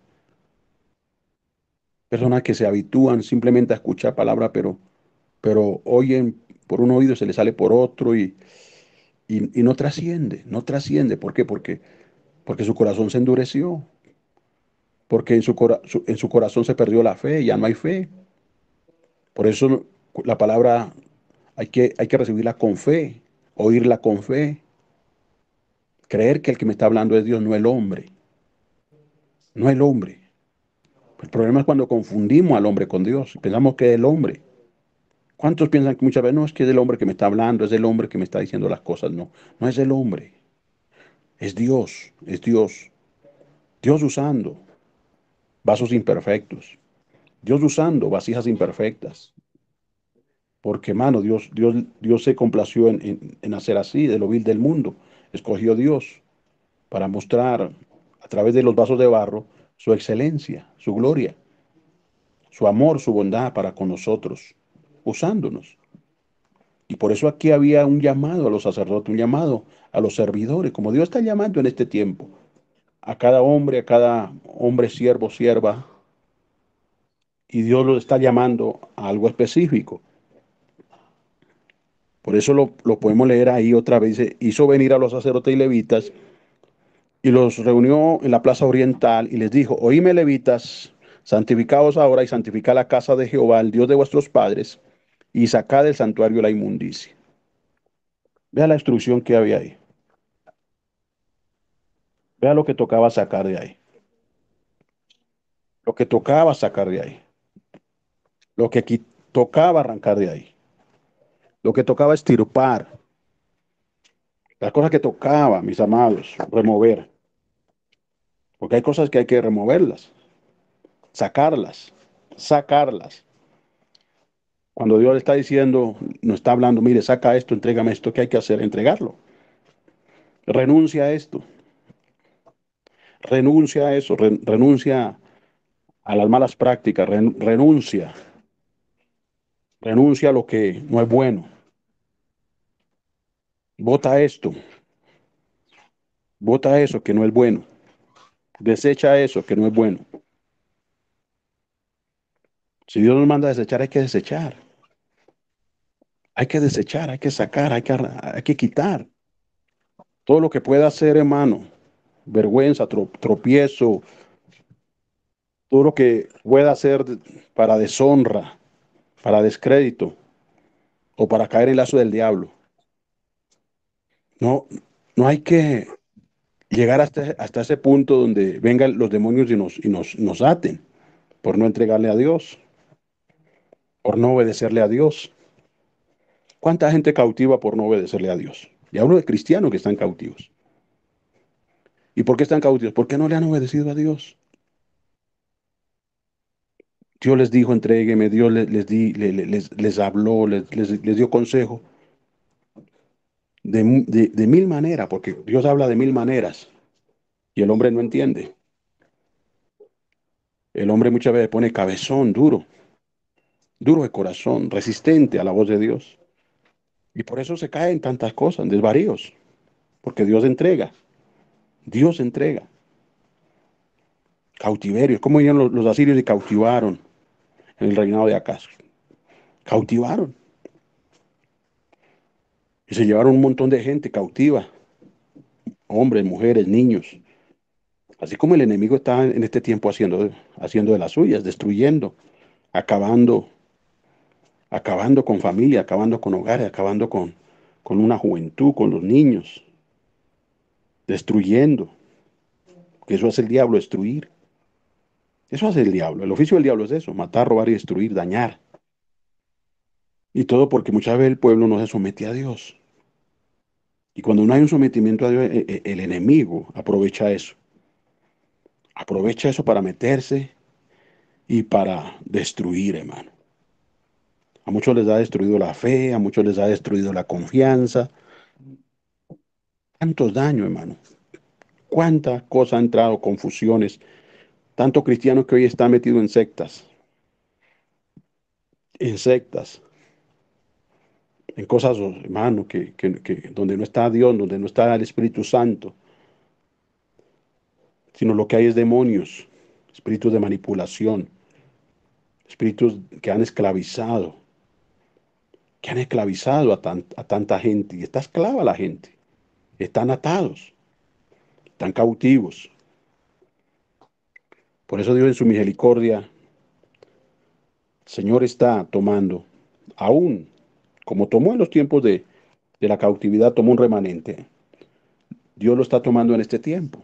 Personas que se habitúan simplemente a escuchar palabra, pero, pero oyen por un oído, se les sale por otro y, y, no trasciende, no trasciende. ¿Por qué? Porque, porque su corazón se endureció, porque en su, en su corazón se perdió la fe, ya no hay fe. Por eso la palabra hay que, hay que recibirla con fe, oírla con fe, creer que el que me está hablando es Dios, no el hombre. No el hombre. El problema es cuando confundimos al hombre con Dios, pensamos que es el hombre. ¿Cuántos piensan que muchas veces no es que es el hombre que me está hablando, es el hombre que me está diciendo las cosas? No, no es el hombre. Es Dios, es Dios. Dios usando vasos imperfectos. Dios usando vasijas imperfectas. Porque, mano, Dios, Dios, Dios se complació en, en hacer así, de lo vil del mundo. Escogió Dios para mostrar a través de los vasos de barro su excelencia, su gloria, su amor, su bondad para con nosotros usándonos. Y por eso aquí había un llamado a los sacerdotes, un llamado a los servidores, como Dios está llamando en este tiempo, a cada hombre, a cada hombre siervo, sierva, y Dios lo está llamando a algo específico. Por eso lo, podemos leer ahí otra vez. Hizo venir a los sacerdotes y levitas y los reunió en la plaza oriental y les dijo, oíme levitas, santificaos ahora y santifica la casa de Jehová, el Dios de vuestros padres y sacar del santuario la inmundicia. Vea la instrucción que había ahí. Vea lo que tocaba sacar de ahí. Lo que tocaba sacar de ahí. Lo que tocaba arrancar de ahí. Lo que tocaba estirpar. Las cosas que tocaba, mis amados, remover. Porque hay cosas que hay que removerlas, sacarlas, sacarlas. Cuando Dios le está diciendo, no está hablando, mire, saca esto, entrégame esto, ¿qué hay que hacer? Entregarlo. Renuncia a esto. Renuncia a eso, renuncia a las malas prácticas, renuncia. Renuncia a lo que no es bueno. Vota esto. Vota eso que no es bueno. Desecha eso que no es bueno. Si Dios nos manda a desechar, hay que desechar. Hay que desechar, hay que sacar, hay que, que quitar. Todo lo que pueda hacer, hermano. Vergüenza, tropiezo. Todo lo que pueda hacer para deshonra, para descrédito o para caer en el lazo del diablo. No, no hay que llegar hasta, hasta ese punto donde vengan los demonios y, nos, y nos, nos aten por no entregarle a Dios, por no obedecerle a Dios. ¿Cuánta gente cautiva por no obedecerle a Dios? Y hablo de cristianos que están cautivos. ¿Y por qué están cautivos? Porque no le han obedecido a Dios. Dios les dijo, entrégueme, Dios les, di, les, habló, les, dio consejo. De, de mil maneras, porque Dios habla de mil maneras y el hombre no entiende. El hombre muchas veces pone cabezón duro, duro de corazón, resistente a la voz de Dios. Y por eso se caen tantas cosas, desvaríos, porque Dios entrega, Dios entrega. Cautiverios, ¿cómo vinieron los, asirios y cautivaron en el reinado de Acaz? Cautivaron. Y se llevaron un montón de gente cautiva, hombres, mujeres, niños. Así como el enemigo está en este tiempo haciendo, haciendo de las suyas, destruyendo, acabando acabando con familia, acabando con hogares, acabando con, con una juventud, con los niños, destruyendo. Que eso hace el diablo, destruir. Eso hace el diablo. El oficio del diablo es eso, matar, robar y destruir, dañar. Y todo porque muchas veces el pueblo no se somete a Dios. Y cuando no hay un sometimiento a Dios, e, e, el enemigo aprovecha eso. Aprovecha eso para meterse y para destruir, hermano. A muchos les ha destruido la fe, a muchos les ha destruido la confianza. Tantos daños, hermano. Cuánta cosa ha entrado, confusiones. Tanto cristiano que hoy está metido en sectas. En sectas. En cosas, hermano, que donde no está Dios, donde no está el Espíritu Santo. Sino lo que hay es demonios, espíritus de manipulación, espíritus que han esclavizado que han esclavizado a, tanta gente y está esclava la gente. Están atados, están cautivos. Por eso Dios en su misericordia, Señor está tomando, aún como tomó en los tiempos de, de la cautividad, tomó un remanente. Dios lo está tomando en este tiempo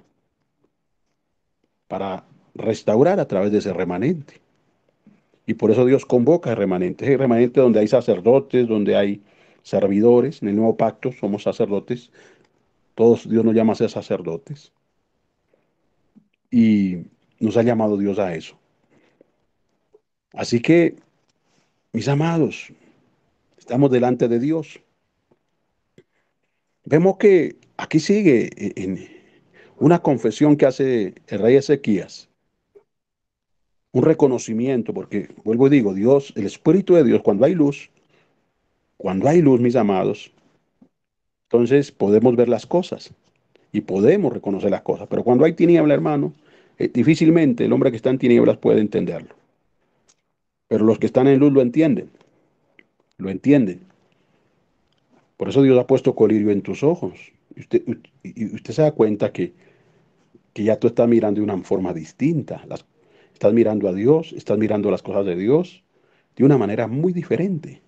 para restaurar a través de ese remanente. Y por eso Dios convoca remanentes. Hay eh, remanente donde hay sacerdotes, donde hay servidores. En el nuevo pacto somos sacerdotes. Todos Dios nos llama a ser sacerdotes. Y nos ha llamado Dios a eso. Así que, mis amados, estamos delante de Dios. Vemos que aquí sigue una confesión que hace el rey Ezequías un reconocimiento, porque vuelvo y digo, Dios, el Espíritu de Dios, cuando hay luz, cuando hay luz, mis amados, entonces podemos ver las cosas y podemos reconocer las cosas. Pero cuando hay tiniebla, hermano, eh, difícilmente el hombre que está en tinieblas puede entenderlo. Pero los que están en luz lo entienden, lo entienden. Por eso Dios ha puesto colirio en tus ojos. Y usted, se da cuenta que, ya tú estás mirando de una forma distinta las Estás mirando a Dios, estás mirando las cosas de Dios de una manera muy diferente.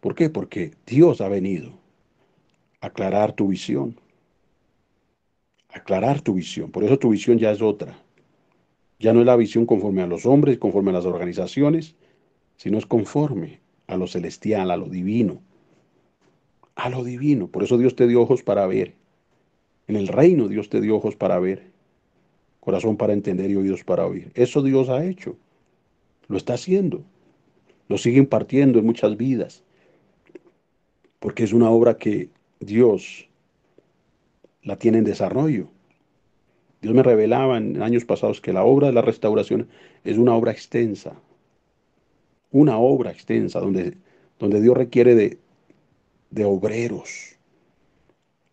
¿Por qué? Porque Dios ha venido a aclarar tu visión. Aclarar tu visión. Por eso tu visión ya es otra. Ya no es la visión conforme a los hombres, conforme a las organizaciones, sino es conforme a lo celestial, a lo divino. A lo divino. Por eso Dios te dio ojos para ver. En el reino Dios te dio ojos para ver corazón para entender y oídos para oír. Eso Dios ha hecho, lo está haciendo, lo sigue impartiendo en muchas vidas, porque es una obra que Dios la tiene en desarrollo. Dios me revelaba en años pasados que la obra de la restauración es una obra extensa, una obra extensa donde, donde Dios requiere de, de obreros,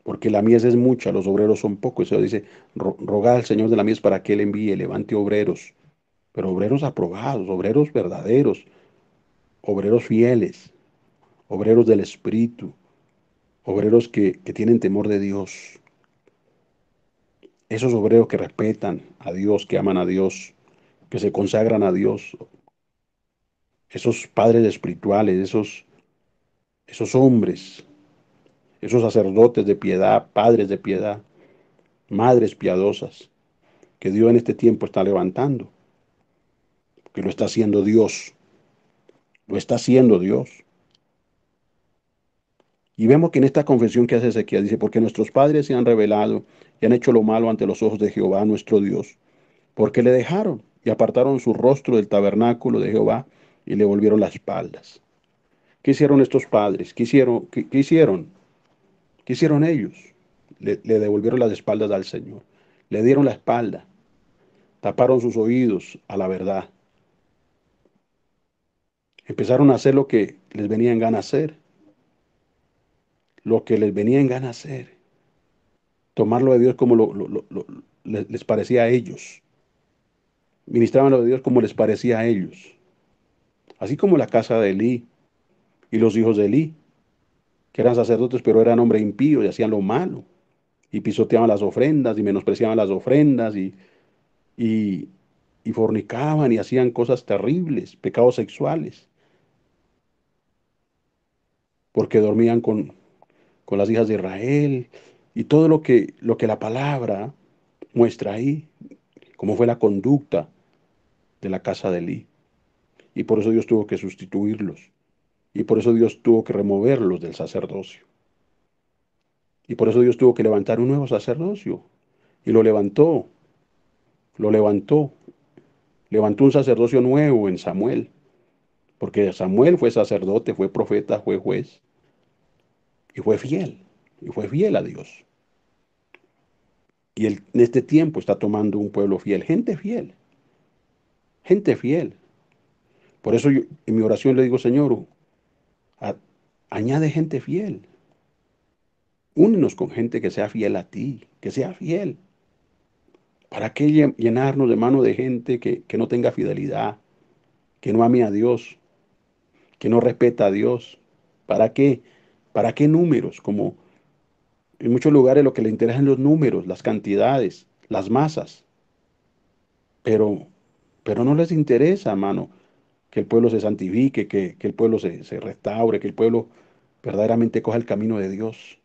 porque la mies es mucha, los obreros son pocos. se dice, rogad al Señor de la mies para que Él envíe, levante obreros, pero obreros aprobados, obreros verdaderos, obreros fieles, obreros del Espíritu, obreros que, que tienen temor de Dios. Esos obreros que respetan a Dios, que aman a Dios, que se consagran a Dios. Esos padres espirituales, esos, esos hombres esos sacerdotes de piedad, padres de piedad, madres piadosas que Dios en este tiempo está levantando, que lo está haciendo Dios, lo está haciendo Dios. Y vemos que en esta confesión que hace Ezequiel dice, porque nuestros padres se han revelado y han hecho lo malo ante los ojos de Jehová nuestro Dios, porque le dejaron y apartaron su rostro del tabernáculo de Jehová y le volvieron las espaldas. ¿Qué hicieron estos padres? ¿Qué hicieron? ¿Qué, qué hicieron? ¿Qué hicieron ellos? Le, devolvieron las espaldas al Señor. Le dieron la espalda. Taparon sus oídos a la verdad. Empezaron a hacer lo que les venía en gana hacer. Lo que les venía en gana hacer. Tomarlo de Dios como les parecía a ellos. Ministraban lo de Dios como les parecía a ellos. Así como la casa de Elí y los hijos de Elí que eran sacerdotes, pero eran hombres impíos y hacían lo malo. Y pisoteaban las ofrendas y menospreciaban las ofrendas y, y, fornicaban y hacían cosas terribles, pecados sexuales. Porque dormían con, con las hijas de Israel y todo lo que, lo que la palabra muestra ahí, cómo fue la conducta de la casa de Li Y por eso Dios tuvo que sustituirlos. Y por eso Dios tuvo que removerlos del sacerdocio. Y por eso Dios tuvo que levantar un nuevo sacerdocio. Y lo levantó. Lo levantó. Levantó un sacerdocio nuevo en Samuel. Porque Samuel fue sacerdote, fue profeta, fue juez. Y fue fiel. Y fue fiel a Dios. Y en este tiempo está tomando un pueblo fiel. Gente fiel. Gente fiel. Por eso en mi oración le digo, Señor, Añade gente fiel. Únenos con gente que sea fiel a ti, que sea fiel. ¿Para qué llenarnos de mano de gente que, no tenga fidelidad, que no ame a Dios, que no respeta a Dios? ¿Para qué? ¿Para qué números? Como en muchos lugares lo que le interesan los números, las cantidades, las masas. Pero, pero no les interesa, hermano, que el pueblo se santifique, que, el pueblo se restaure, que el pueblo verdaderamente coja el camino de Dios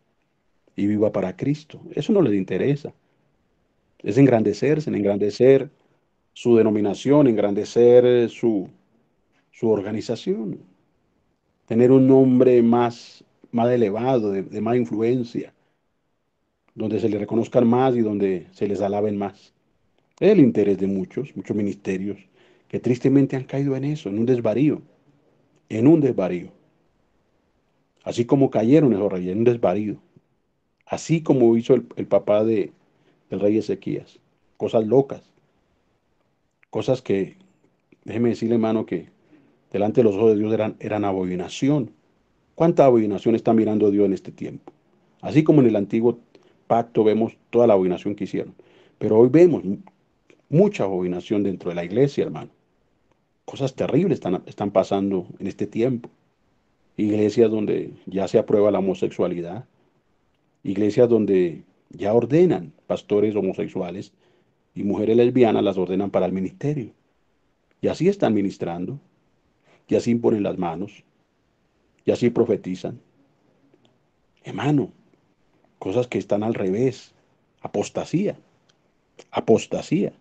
y viva para Cristo. Eso no les interesa. Es engrandecerse, engrandecer su denominación, engrandecer su, organización, tener un nombre más, más elevado, de, más influencia, donde se le reconozcan más y donde se les alaben más. Es el interés de muchos, muchos ministerios, que tristemente han caído en eso, en un desvarío, en un desvarío. Así como cayeron esos reyes, un desvarío. Así como hizo el, papá del rey Ezequías. Cosas locas. Cosas que, déjeme decirle, hermano, que delante de los ojos de Dios eran, eran abominación. ¿Cuánta abominación está mirando Dios en este tiempo? Así como en el antiguo pacto vemos toda la abominación que hicieron. Pero hoy vemos mucha abominación dentro de la iglesia, hermano. Cosas terribles están pasando en este tiempo iglesias donde ya se aprueba la homosexualidad, iglesias donde ya ordenan pastores homosexuales y mujeres lesbianas las ordenan para el ministerio. Y así están ministrando, y así imponen las manos, y así profetizan. Hermano, cosas que están al revés, apostasía, apostasía.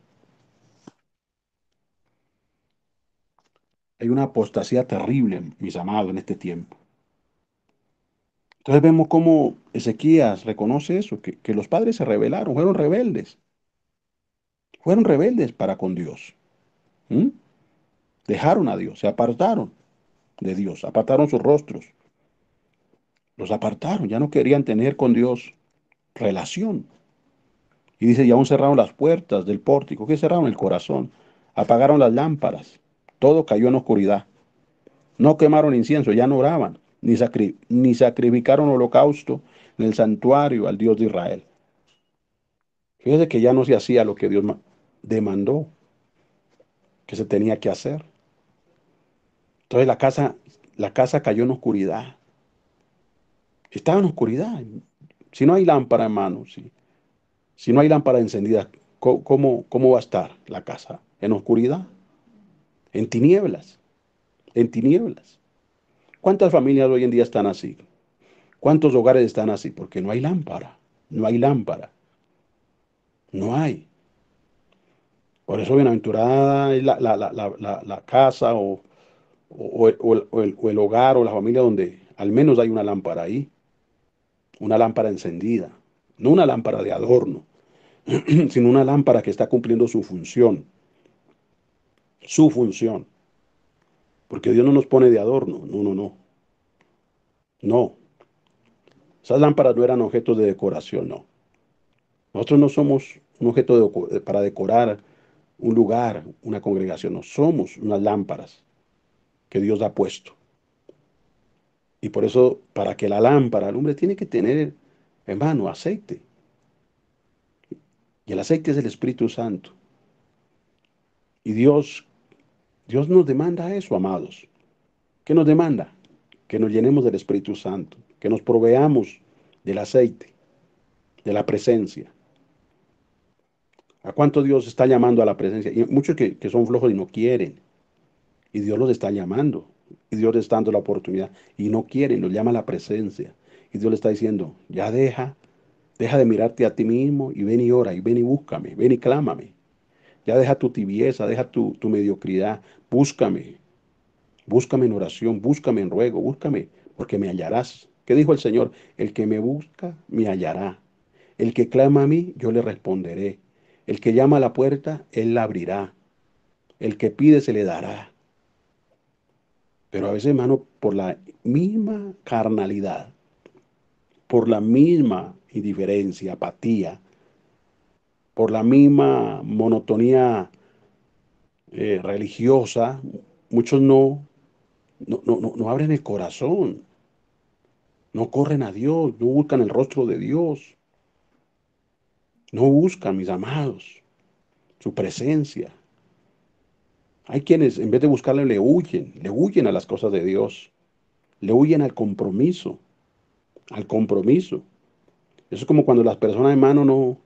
Hay una apostasía terrible, mis amados, en este tiempo. Entonces vemos cómo Ezequías reconoce eso, que, los padres se rebelaron, fueron rebeldes. Fueron rebeldes para con Dios. Dejaron a Dios, se apartaron de Dios, apartaron sus rostros. Los apartaron, ya no querían tener con Dios relación. Y dice, y aún cerraron las puertas del pórtico, que cerraron el corazón, apagaron las lámparas, todo cayó en oscuridad. No quemaron incienso, ya no oraban, ni, sacrificaron holocausto en el santuario al Dios de Israel. Fíjese que ya no se hacía lo que Dios demandó, que se tenía que hacer. Entonces la casa, la casa cayó en oscuridad. Estaba en oscuridad. Si no hay lámpara, en mano, si no hay lámpara encendida, ¿cómo va a estar la casa? En oscuridad en tinieblas, en tinieblas. ¿Cuántas familias hoy en día están así? ¿Cuántos hogares están así? Porque no hay lámpara, no hay lámpara, no hay. Por eso bienaventurada es la, casa o el hogar o la familia donde al menos hay una lámpara ahí, una lámpara encendida, no una lámpara de adorno, sino una lámpara que está cumpliendo su función su función. Porque Dios no nos pone de adorno, no, no, no. No. Esas lámparas no eran objetos de decoración, no. Nosotros no somos un objeto para decorar un lugar, una congregación, no. Somos unas lámparas que Dios ha puesto. Y por eso, para que la lámpara hombre tiene que tener, hermano, aceite. Y el aceite es el Espíritu Santo. Y Dios Dios nos demanda eso, amados. ¿Qué nos demanda? Que nos llenemos del Espíritu Santo, que nos proveamos del aceite, de la presencia. ¿A cuánto Dios está llamando a la presencia? Y muchos que, son flojos y no quieren. Y Dios los está llamando. Y Dios les está dando la oportunidad. Y no quieren, los llama a la presencia. Y Dios le está diciendo, ya deja, deja de mirarte a ti mismo y ven y ora, y ven y búscame, ven y clámame. Ya deja tu tibieza, deja tu, tu mediocridad. Búscame. Búscame en oración, búscame en ruego, búscame, porque me hallarás. ¿Qué dijo el Señor? El que me busca, me hallará. El que clama a mí, yo le responderé. El que llama a la puerta, él la abrirá. El que pide, se le dará. Pero a veces, hermano, por la misma carnalidad, por la misma indiferencia, apatía, por la misma monotonía eh, religiosa, muchos no no, no abren el corazón, no corren a Dios, no buscan el rostro de Dios, no buscan, mis amados, su presencia. Hay quienes en vez de buscarle le huyen, le huyen a las cosas de Dios, le huyen al compromiso, al compromiso. Eso es como cuando las personas, de mano no,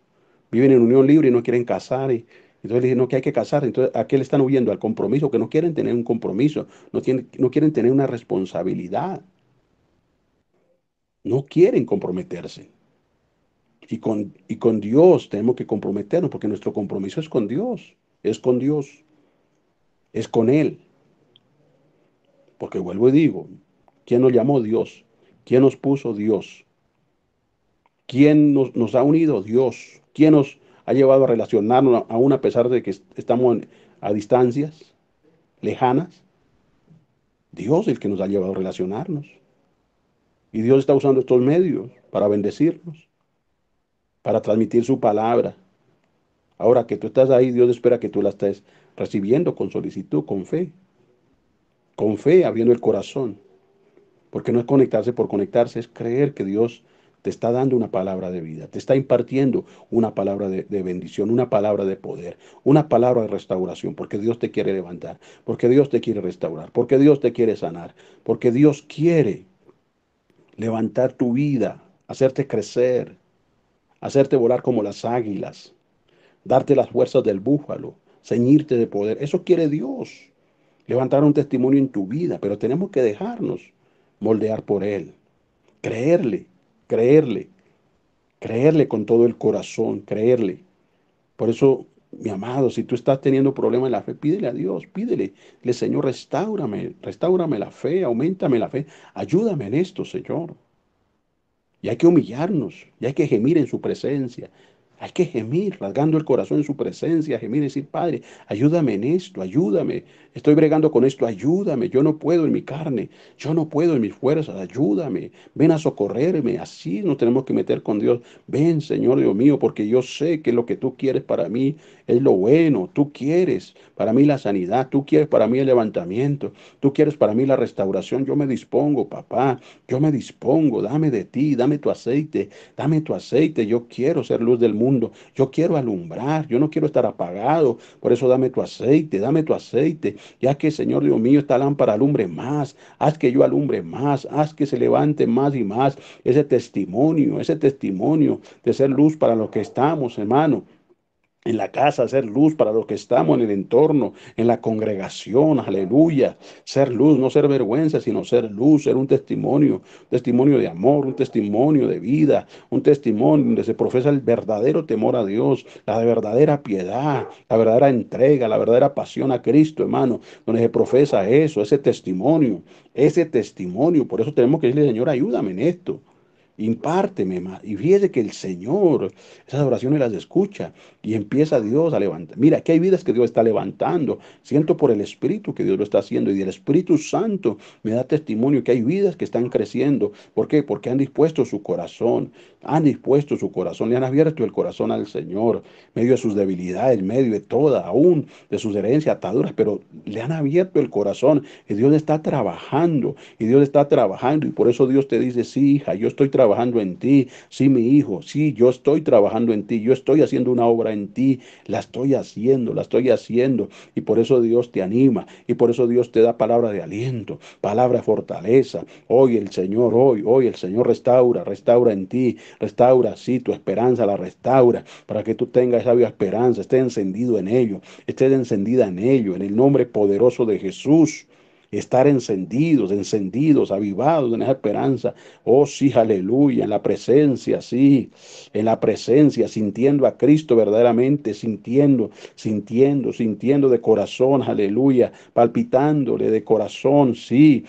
viven en unión libre y no quieren casar. Y, entonces le dicen, no, que hay que casar. Entonces, ¿a qué le están huyendo? Al compromiso, que no quieren tener un compromiso, no, no quieren tener una responsabilidad. No quieren comprometerse. Y con, y con Dios tenemos que comprometernos, porque nuestro compromiso es con Dios, es con Dios, es con Él. Porque vuelvo y digo, ¿quién nos llamó Dios? ¿Quién nos puso Dios? ¿Quién nos, nos ha unido? Dios. ¿Quién nos ha llevado a relacionarnos aún a pesar de que estamos a distancias lejanas? Dios es el que nos ha llevado a relacionarnos. Y Dios está usando estos medios para bendecirnos, para transmitir su palabra. Ahora que tú estás ahí, Dios espera que tú la estés recibiendo con solicitud, con fe. Con fe, abriendo el corazón. Porque no es conectarse por conectarse, es creer que Dios te está dando una palabra de vida, te está impartiendo una palabra de, bendición, una palabra de poder, una palabra de restauración, porque Dios te quiere levantar, porque Dios te quiere restaurar, porque Dios te quiere sanar, porque Dios quiere levantar tu vida, hacerte crecer, hacerte volar como las águilas, darte las fuerzas del búfalo, ceñirte de poder. Eso quiere Dios, levantar un testimonio en tu vida, pero tenemos que dejarnos moldear por Él, creerle creerle, creerle con todo el corazón, creerle. Por eso, mi amado, si tú estás teniendo problemas en la fe, pídele a Dios, pídele, le Señor, restaurame, restaurame la fe, aumentame la fe, ayúdame en esto, Señor. Y hay que humillarnos, y hay que gemir en su presencia, hay que gemir, rasgando el corazón en su presencia, gemir y decir, Padre, ayúdame en esto, ayúdame. Estoy bregando con esto, ayúdame. Yo no puedo en mi carne, yo no puedo en mis fuerzas, ayúdame. Ven a socorrerme. Así nos tenemos que meter con Dios. Ven, Señor Dios mío, porque yo sé que lo que tú quieres para mí es lo bueno. Tú quieres para mí la sanidad, tú quieres para mí el levantamiento, tú quieres para mí la restauración. Yo me dispongo, papá, yo me dispongo. Dame de ti, dame tu aceite, dame tu aceite. Yo quiero ser luz del mundo yo quiero alumbrar, yo no quiero estar apagado. Por eso dame tu aceite, dame tu aceite. Ya que, Señor Dios mío, esta lámpara alumbre más. Haz que yo alumbre más. Haz que se levante más y más ese testimonio, ese testimonio de ser luz para los que estamos, hermano en la casa, ser luz para los que estamos en el entorno, en la congregación, aleluya. Ser luz, no ser vergüenza, sino ser luz, ser un testimonio, testimonio de amor, un testimonio de vida, un testimonio donde se profesa el verdadero temor a Dios, la verdadera piedad, la verdadera entrega, la verdadera pasión a Cristo, hermano, donde se profesa eso, ese testimonio, ese testimonio. Por eso tenemos que decirle, Señor, ayúdame en esto. Impárteme, más, y fíjese que el Señor esas oraciones las escucha y empieza Dios a levantar. Mira, que hay vidas que Dios está levantando. Siento por el Espíritu que Dios lo está haciendo y el Espíritu Santo me da testimonio que hay vidas que están creciendo. ¿Por qué? Porque han dispuesto su corazón, han dispuesto su corazón, le han abierto el corazón al Señor, medio de sus debilidades, medio de toda, aún de sus herencias, ataduras, pero le han abierto el corazón y Dios está trabajando y Dios está trabajando y por eso Dios te dice, sí, hija, yo estoy trabajando trabajando en ti, sí mi hijo, sí yo estoy trabajando en ti, yo estoy haciendo una obra en ti, la estoy haciendo, la estoy haciendo. Y por eso Dios te anima y por eso Dios te da palabra de aliento, palabra de fortaleza. Hoy el Señor, hoy, hoy el Señor restaura, restaura en ti, restaura, sí, tu esperanza la restaura para que tú tengas sabia esperanza, esté encendido en ello, esté encendida en ello, en el nombre poderoso de Jesús estar encendidos, encendidos, avivados en esa esperanza. Oh sí, aleluya, en la presencia, sí, en la presencia, sintiendo a Cristo verdaderamente, sintiendo, sintiendo, sintiendo de corazón, aleluya, palpitándole de corazón, sí,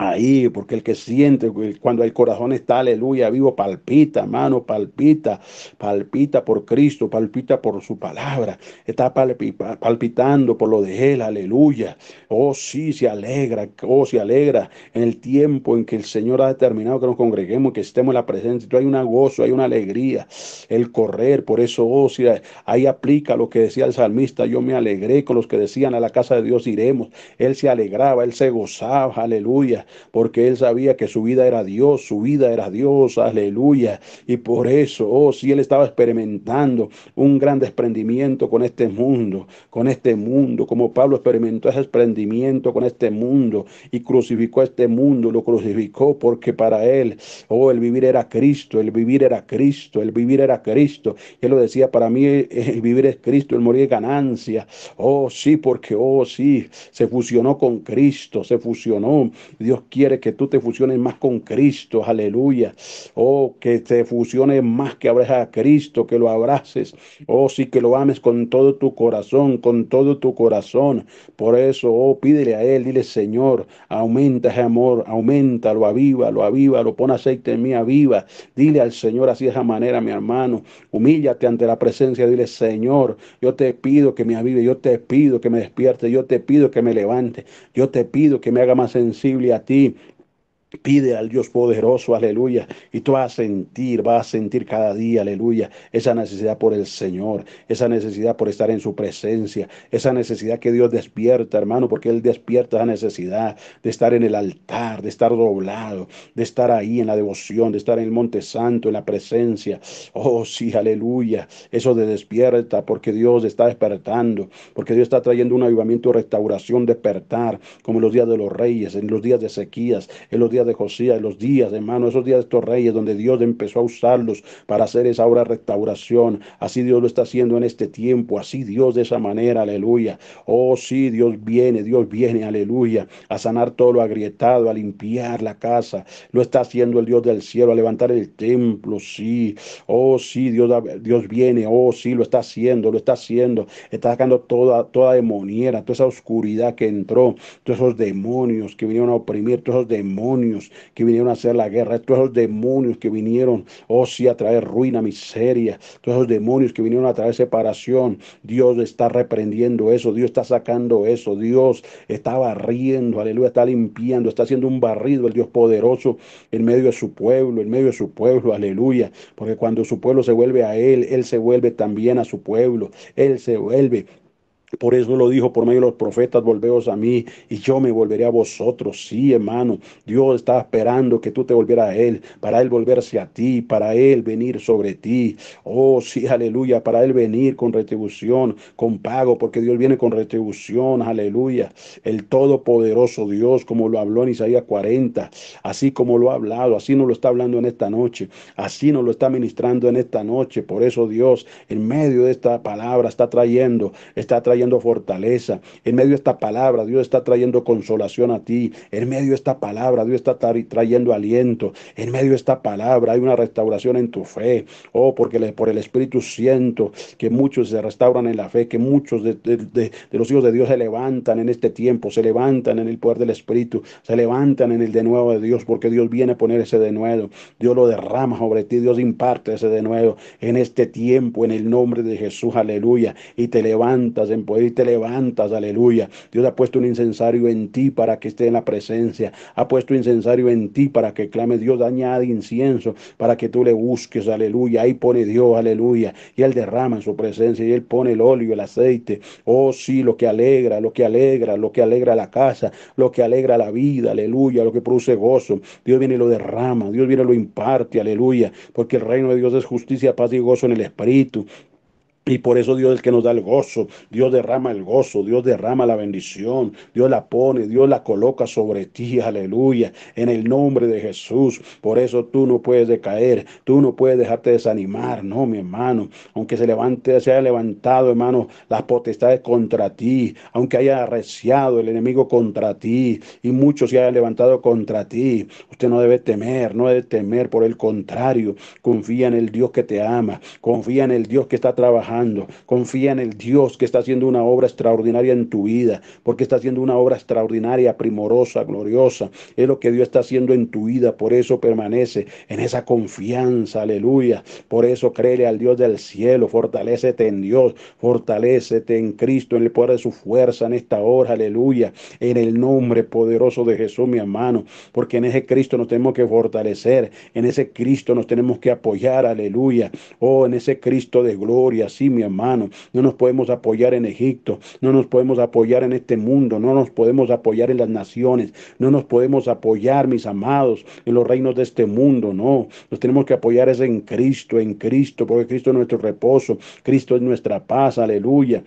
ahí, porque el que siente, cuando el corazón está, aleluya, vivo, palpita, mano, palpita, palpita por Cristo, palpita por su palabra, está palpitando por lo de Él, aleluya. Oh, sí, se alegra, oh, se alegra en el tiempo en que el Señor ha determinado que nos congreguemos, que estemos en la presencia. hay una gozo, hay una alegría, el correr, por eso, oh, sí, ahí aplica lo que decía el salmista, yo me alegré con los que decían a la casa de Dios iremos. Él se alegraba, él se gozaba, aleluya porque él sabía que su vida era Dios, su vida era Dios, aleluya. Y por eso, oh, si sí, él estaba experimentando un gran desprendimiento con este mundo, con este mundo, como Pablo experimentó ese desprendimiento con este mundo y crucificó este mundo, lo crucificó porque para él, oh, el vivir era Cristo, el vivir era Cristo, el vivir era Cristo. Y él lo decía, para mí eh, el vivir es Cristo, el morir es ganancia. Oh, sí, porque, oh, sí, se fusionó con Cristo, se fusionó. Dios quiere que tú te fusiones más con Cristo, aleluya. Oh, que te fusiones más, que abres a Cristo, que lo abraces. Oh, sí, que lo ames con todo tu corazón, con todo tu corazón. Por eso, oh, pídele a Él, dile, Señor, aumenta ese amor, aumenta, lo aviva, lo aviva, lo pon aceite en mí, aviva. Dile al Señor así de esa manera, mi hermano. Humíllate ante la presencia, dile, Señor, yo te pido que me avive, yo te pido que me despierte, yo te pido que me levante, yo te pido que me haga más sensible a ter Pide al Dios poderoso, aleluya. Y tú vas a sentir, vas a sentir cada día, aleluya, esa necesidad por el Señor, esa necesidad por estar en su presencia, esa necesidad que Dios despierta, hermano, porque Él despierta esa necesidad de estar en el altar, de estar doblado, de estar ahí en la devoción, de estar en el Monte Santo, en la presencia. Oh, sí, aleluya. Eso te despierta porque Dios está despertando, porque Dios está trayendo un avivamiento, restauración, despertar, como en los días de los reyes, en los días de sequías, en los días de Josías, los días, Mano, esos días de estos reyes donde Dios empezó a usarlos para hacer esa obra de restauración. Así Dios lo está haciendo en este tiempo, así Dios de esa manera, aleluya. Oh, sí, Dios viene, Dios viene, aleluya, a sanar todo lo agrietado, a limpiar la casa. Lo está haciendo el Dios del cielo, a levantar el templo, sí. Oh, sí, Dios, Dios viene, oh, sí, lo está haciendo, lo está haciendo. Está sacando toda, toda demoniera, toda esa oscuridad que entró, todos esos demonios que vinieron a oprimir, todos esos demonios que vinieron a hacer la guerra, todos los demonios que vinieron, oh sí, a traer ruina, miseria, todos los demonios que vinieron a traer separación, Dios está reprendiendo eso, Dios está sacando eso, Dios está barriendo, aleluya, está limpiando, está haciendo un barrido el Dios poderoso en medio de su pueblo, en medio de su pueblo, aleluya, porque cuando su pueblo se vuelve a Él, Él se vuelve también a su pueblo, Él se vuelve por eso lo dijo por medio de los profetas, volveos a mí y yo me volveré a vosotros. Sí, hermano, Dios está esperando que tú te volvieras a Él, para Él volverse a ti, para Él venir sobre ti. Oh, sí, aleluya, para Él venir con retribución, con pago, porque Dios viene con retribución, aleluya. El Todopoderoso Dios, como lo habló en Isaías 40, así como lo ha hablado, así nos lo está hablando en esta noche, así nos lo está ministrando en esta noche. Por eso Dios, en medio de esta palabra, está trayendo, está trayendo fortaleza. En medio de esta palabra, Dios está trayendo consolación a ti. En medio de esta palabra, Dios está trayendo aliento. En medio de esta palabra hay una restauración en tu fe. Oh, porque por el Espíritu siento que muchos se restauran en la fe, que muchos de, los hijos de Dios se levantan en este tiempo, se levantan en el poder del Espíritu, se levantan en el de nuevo de Dios, porque Dios viene a poner ese nuevo, Dios lo derrama sobre ti, Dios imparte ese de nuevo en este tiempo, en el nombre de Jesús. Aleluya. Y te levantas en poder te levantas, aleluya. Dios ha puesto un incensario en ti para que esté en la presencia. Ha puesto un incensario en ti para que clame Dios añade incienso para que tú le busques, aleluya. Ahí pone Dios, aleluya. Y Él derrama en su presencia y Él pone el óleo, el aceite. Oh, sí, lo que alegra, lo que alegra, lo que alegra la casa, lo que alegra la vida, aleluya, lo que produce gozo. Dios viene y lo derrama, Dios viene y lo imparte, aleluya. Porque el reino de Dios es justicia, paz y gozo en el Espíritu. Y por eso Dios es el que nos da el gozo. Dios derrama el gozo, Dios derrama la bendición, Dios la pone, Dios la coloca sobre ti, aleluya, en el nombre de Jesús. Por eso tú no puedes decaer, tú no puedes dejarte desanimar, no, mi hermano. Aunque se levante, se haya levantado, hermano, las potestades contra ti, aunque haya arreciado el enemigo contra ti y muchos se hayan levantado contra ti, usted no debe temer, no debe temer, por el contrario, confía en el Dios que te ama, confía en el Dios que está trabajando Confía en el Dios que está haciendo una obra extraordinaria en tu vida, porque está haciendo una obra extraordinaria, primorosa, gloriosa. Es lo que Dios está haciendo en tu vida, por eso permanece en esa confianza, aleluya. Por eso créele al Dios del cielo, fortalécete en Dios, fortalécete en Cristo, en el poder de su fuerza en esta hora, aleluya. En el nombre poderoso de Jesús, mi hermano, porque en ese Cristo nos tenemos que fortalecer, en ese Cristo nos tenemos que apoyar, aleluya. Oh, en ese Cristo de gloria, sí, mi hermano. No nos podemos apoyar en Egipto, no nos podemos apoyar en este mundo, no nos podemos apoyar en las naciones, no nos podemos apoyar, mis amados, en los reinos de este mundo, no. Nos tenemos que apoyar es en Cristo, en Cristo, porque Cristo es nuestro reposo, Cristo es nuestra paz, aleluya.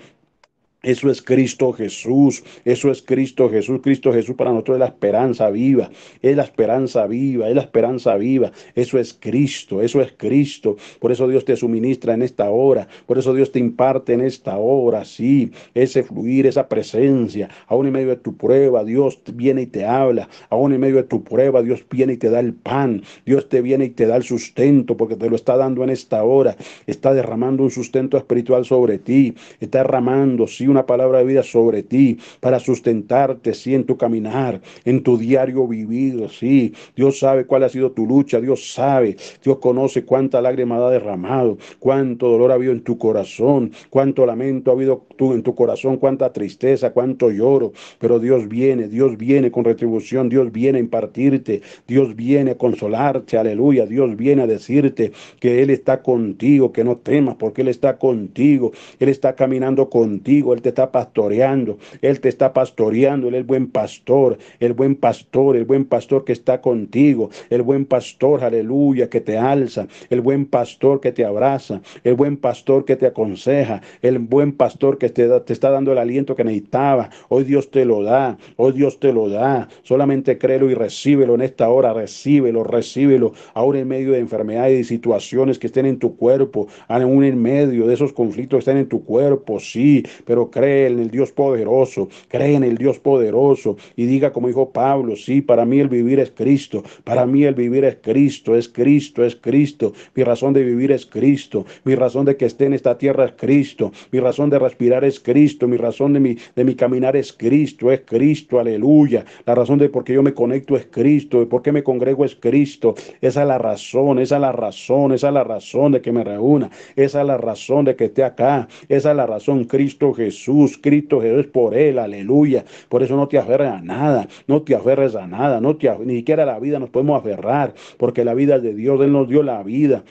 Eso es Cristo Jesús, eso es Cristo Jesús, Cristo Jesús para nosotros es la esperanza viva, es la esperanza viva, es la esperanza viva, eso es Cristo, eso es Cristo. Por eso Dios te suministra en esta hora, por eso Dios te imparte en esta hora, sí, ese fluir, esa presencia. Aún en medio de tu prueba, Dios viene y te habla, aún en medio de tu prueba, Dios viene y te da el pan, Dios te viene y te da el sustento porque te lo está dando en esta hora, está derramando un sustento espiritual sobre ti, está derramando, sí una palabra de vida sobre ti para sustentarte, sí, en tu caminar, en tu diario vivido, sí. Dios sabe cuál ha sido tu lucha, Dios sabe, Dios conoce cuánta lágrima ha derramado, cuánto dolor ha habido en tu corazón, cuánto lamento ha habido tú en tu corazón, cuánta tristeza, cuánto lloro, pero Dios viene, Dios viene con retribución, Dios viene a impartirte, Dios viene a consolarte, aleluya, Dios viene a decirte que Él está contigo, que no temas porque Él está contigo, Él está caminando contigo, Él te está pastoreando, Él te está pastoreando, Él es el buen pastor, el buen pastor, el buen pastor que está contigo, el buen pastor, aleluya, que te alza, el buen pastor que te abraza, el buen pastor que te aconseja, el buen pastor que te, te está dando el aliento que necesitaba. Hoy Dios te lo da, hoy Dios te lo da. Solamente créelo y recíbelo en esta hora, recíbelo, recíbelo. Ahora en medio de enfermedades y situaciones que estén en tu cuerpo, aún en medio de esos conflictos que están en tu cuerpo, sí, pero cree en el Dios poderoso, cree en el Dios poderoso y diga como dijo Pablo, sí, para mí el vivir es Cristo, para mí el vivir es Cristo, es Cristo, es Cristo, mi razón de vivir es Cristo, mi razón de que esté en esta tierra es Cristo, mi razón de respirar es Cristo, mi razón de mi, de mi caminar es Cristo, es Cristo, aleluya, la razón de por qué yo me conecto es Cristo, de por qué me congrego es Cristo, esa es la razón, esa es la razón, esa es la razón de que me reúna, esa es la razón de que esté acá, esa es la razón, Cristo Jesús. Jesús, Cristo Jesús, por Él, aleluya. Por eso no te aferres a nada, no te aferres a nada, no ni siquiera a la vida nos podemos aferrar, porque la vida es de Dios, Él nos dio la vida,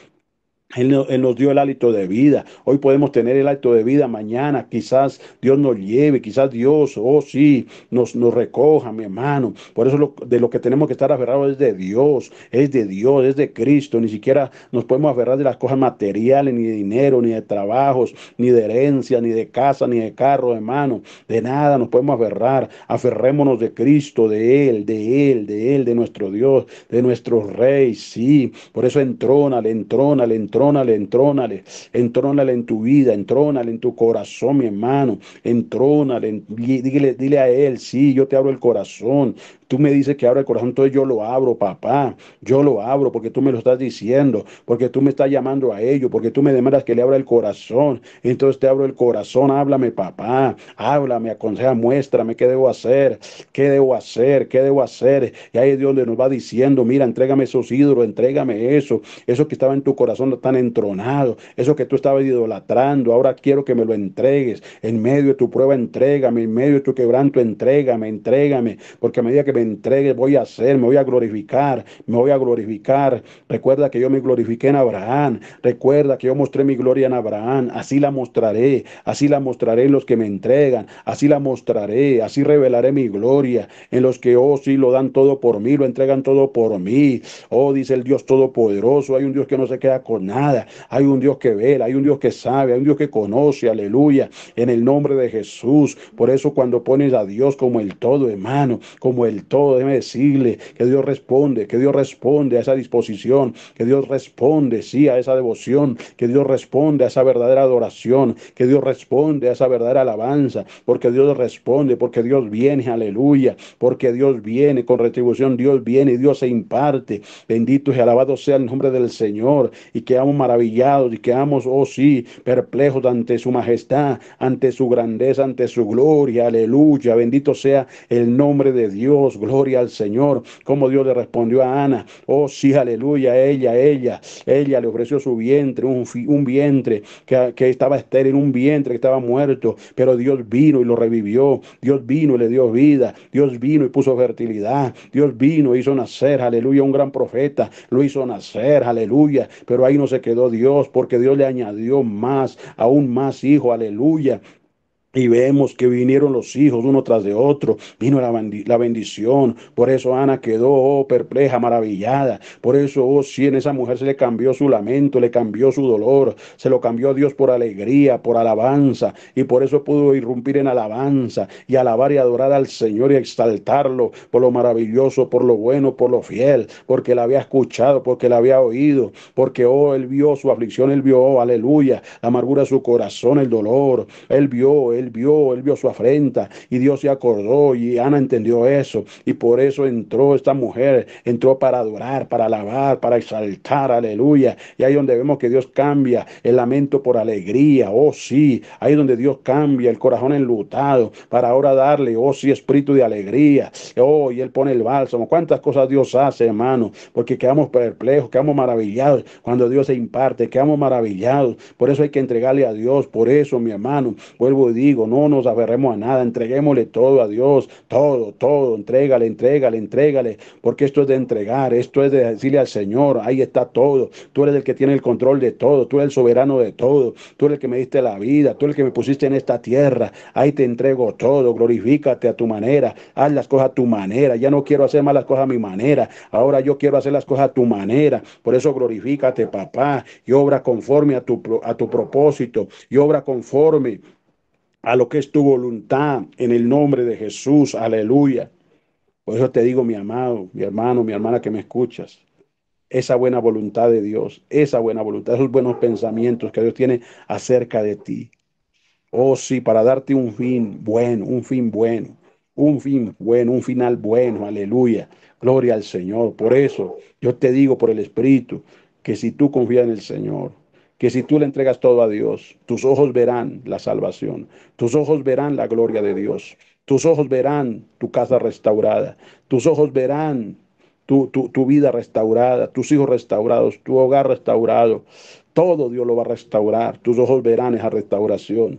él, nos dio el hálito de vida. Hoy podemos tener el hálito de vida. Mañana quizás Dios nos lleve, quizás Dios, oh sí, nos, nos recoja, mi hermano. Por eso de lo que tenemos que estar aferrados es de Dios, es de Dios, es de Cristo. Ni siquiera nos podemos aferrar de las cosas materiales, ni de dinero, ni de trabajos, ni de herencia, ni de casa, ni de carro, hermano. De nada nos podemos aferrar. Aferrémonos de Cristo, de Él, de Él, de Él, de nuestro Dios, de nuestro Rey. Sí, por eso entrona, le entrona entrónale, entrónale, entrónale en tu vida, entrónale en tu corazón, mi hermano, entrónale, dile, dile a Él, sí, yo te abro el corazón, Tú me dices que abra el corazón, entonces yo lo abro, papá. Yo lo abro porque tú me lo estás diciendo, porque tú me estás llamando a ello, porque tú me demandas que le abra el corazón. Entonces te abro el corazón, háblame, papá. Háblame, aconseja, muéstrame qué debo hacer, qué debo hacer, qué debo hacer. Y ahí es donde nos va diciendo, mira, entrégame esos ídolos, entrégame eso. Eso que estaba en tu corazón tan entronado, eso que tú estabas idolatrando, ahora quiero que me lo entregues. En medio de tu prueba, entrégame. En medio de tu quebranto, entrégame, entrégame. Porque a medida que entregue, voy a hacer, me voy a glorificar, me voy a glorificar. Recuerda que yo me glorifiqué en Abraham. Recuerda que yo mostré mi gloria en Abraham. Así la mostraré, así la mostraré en los que me entregan, así la mostraré, así revelaré mi gloria en los que, oh, sí, lo dan todo por mí, lo entregan todo por mí. Oh, dice el Dios Todopoderoso, hay un Dios que no se queda con nada, hay un Dios que ve, hay un Dios que sabe, hay un Dios que conoce, aleluya, en el nombre de Jesús. Por eso cuando pones a Dios como el todo, hermano, como el todo, déjeme decirle que Dios responde, que Dios responde a esa disposición, que Dios responde, sí, a esa devoción, que Dios responde a esa verdadera adoración, que Dios responde a esa verdadera alabanza, porque Dios responde, porque Dios viene, aleluya, porque Dios viene con retribución, Dios viene y Dios se imparte. Bendito y alabado sea el nombre del Señor y quedamos maravillados y quedamos, oh sí, perplejos ante su majestad, ante su grandeza, ante su gloria, aleluya, bendito sea el nombre de Dios gloria al Señor. Como Dios le respondió a Ana. Oh, sí, aleluya. Ella, ella, ella le ofreció su vientre, un, un vientre que, que estaba estéril, un vientre que estaba muerto. Pero Dios vino y lo revivió. Dios vino y le dio vida. Dios vino y puso fertilidad. Dios vino e hizo nacer, aleluya, un gran profeta. Lo hizo nacer, aleluya. Pero ahí no se quedó Dios, porque Dios le añadió más, aún más hijo, aleluya. Y vemos que vinieron los hijos uno tras de otro, vino la, la bendición. Por eso Ana quedó oh, perpleja, maravillada. Por eso, oh, sí, en esa mujer se le cambió su lamento, le cambió su dolor, se lo cambió a Dios por alegría, por alabanza. Y por eso pudo irrumpir en alabanza y alabar y adorar al Señor y exaltarlo por lo maravilloso, por lo bueno, por lo fiel, porque la había escuchado, porque la había oído, porque, oh, él vio su aflicción, él vio, oh, aleluya, la amargura de su corazón, el dolor, él vio, él vio, él vio su afrenta y Dios se acordó y Ana entendió eso y por eso entró esta mujer, entró para adorar, para alabar, para exaltar, aleluya. Y ahí donde vemos que Dios cambia el lamento por alegría, oh sí, ahí donde Dios cambia el corazón enlutado para ahora darle, oh sí, espíritu de alegría, oh, y él pone el bálsamo. ¿Cuántas cosas Dios hace, hermano? Porque quedamos perplejos, quedamos maravillados cuando Dios se imparte, quedamos maravillados. Por eso hay que entregarle a Dios, por eso, mi hermano, vuelvo y no nos aferremos a nada, entreguémosle todo a Dios, todo, todo, entrégale, entrégale, entrégale, porque esto es de entregar, esto es de decirle al Señor, ahí está todo, tú eres el que tiene el control de todo, tú eres el soberano de todo, tú eres el que me diste la vida, tú eres el que me pusiste en esta tierra, ahí te entrego todo, glorifícate a tu manera, haz las cosas a tu manera, ya no quiero hacer más las cosas a mi manera, ahora yo quiero hacer las cosas a tu manera, por eso glorifícate papá y obra conforme a tu, a tu propósito y obra conforme a lo que es tu voluntad en el nombre de Jesús. Aleluya. Por eso te digo, mi amado, mi hermano, mi hermana que me escuchas, esa buena voluntad de Dios, esa buena voluntad, esos buenos pensamientos que Dios tiene acerca de ti. Oh sí, para darte un fin bueno, un fin bueno, un fin bueno, un final bueno. Aleluya. Gloria al Señor. Por eso yo te digo por el Espíritu que si tú confías en el Señor, que si tú le entregas todo a Dios, tus ojos verán la salvación, tus ojos verán la gloria de Dios, tus ojos verán tu casa restaurada, tus ojos verán tu, vida restaurada, tus hijos restaurados, tu hogar restaurado. Todo Dios lo va a restaurar, tus ojos verán esa restauración.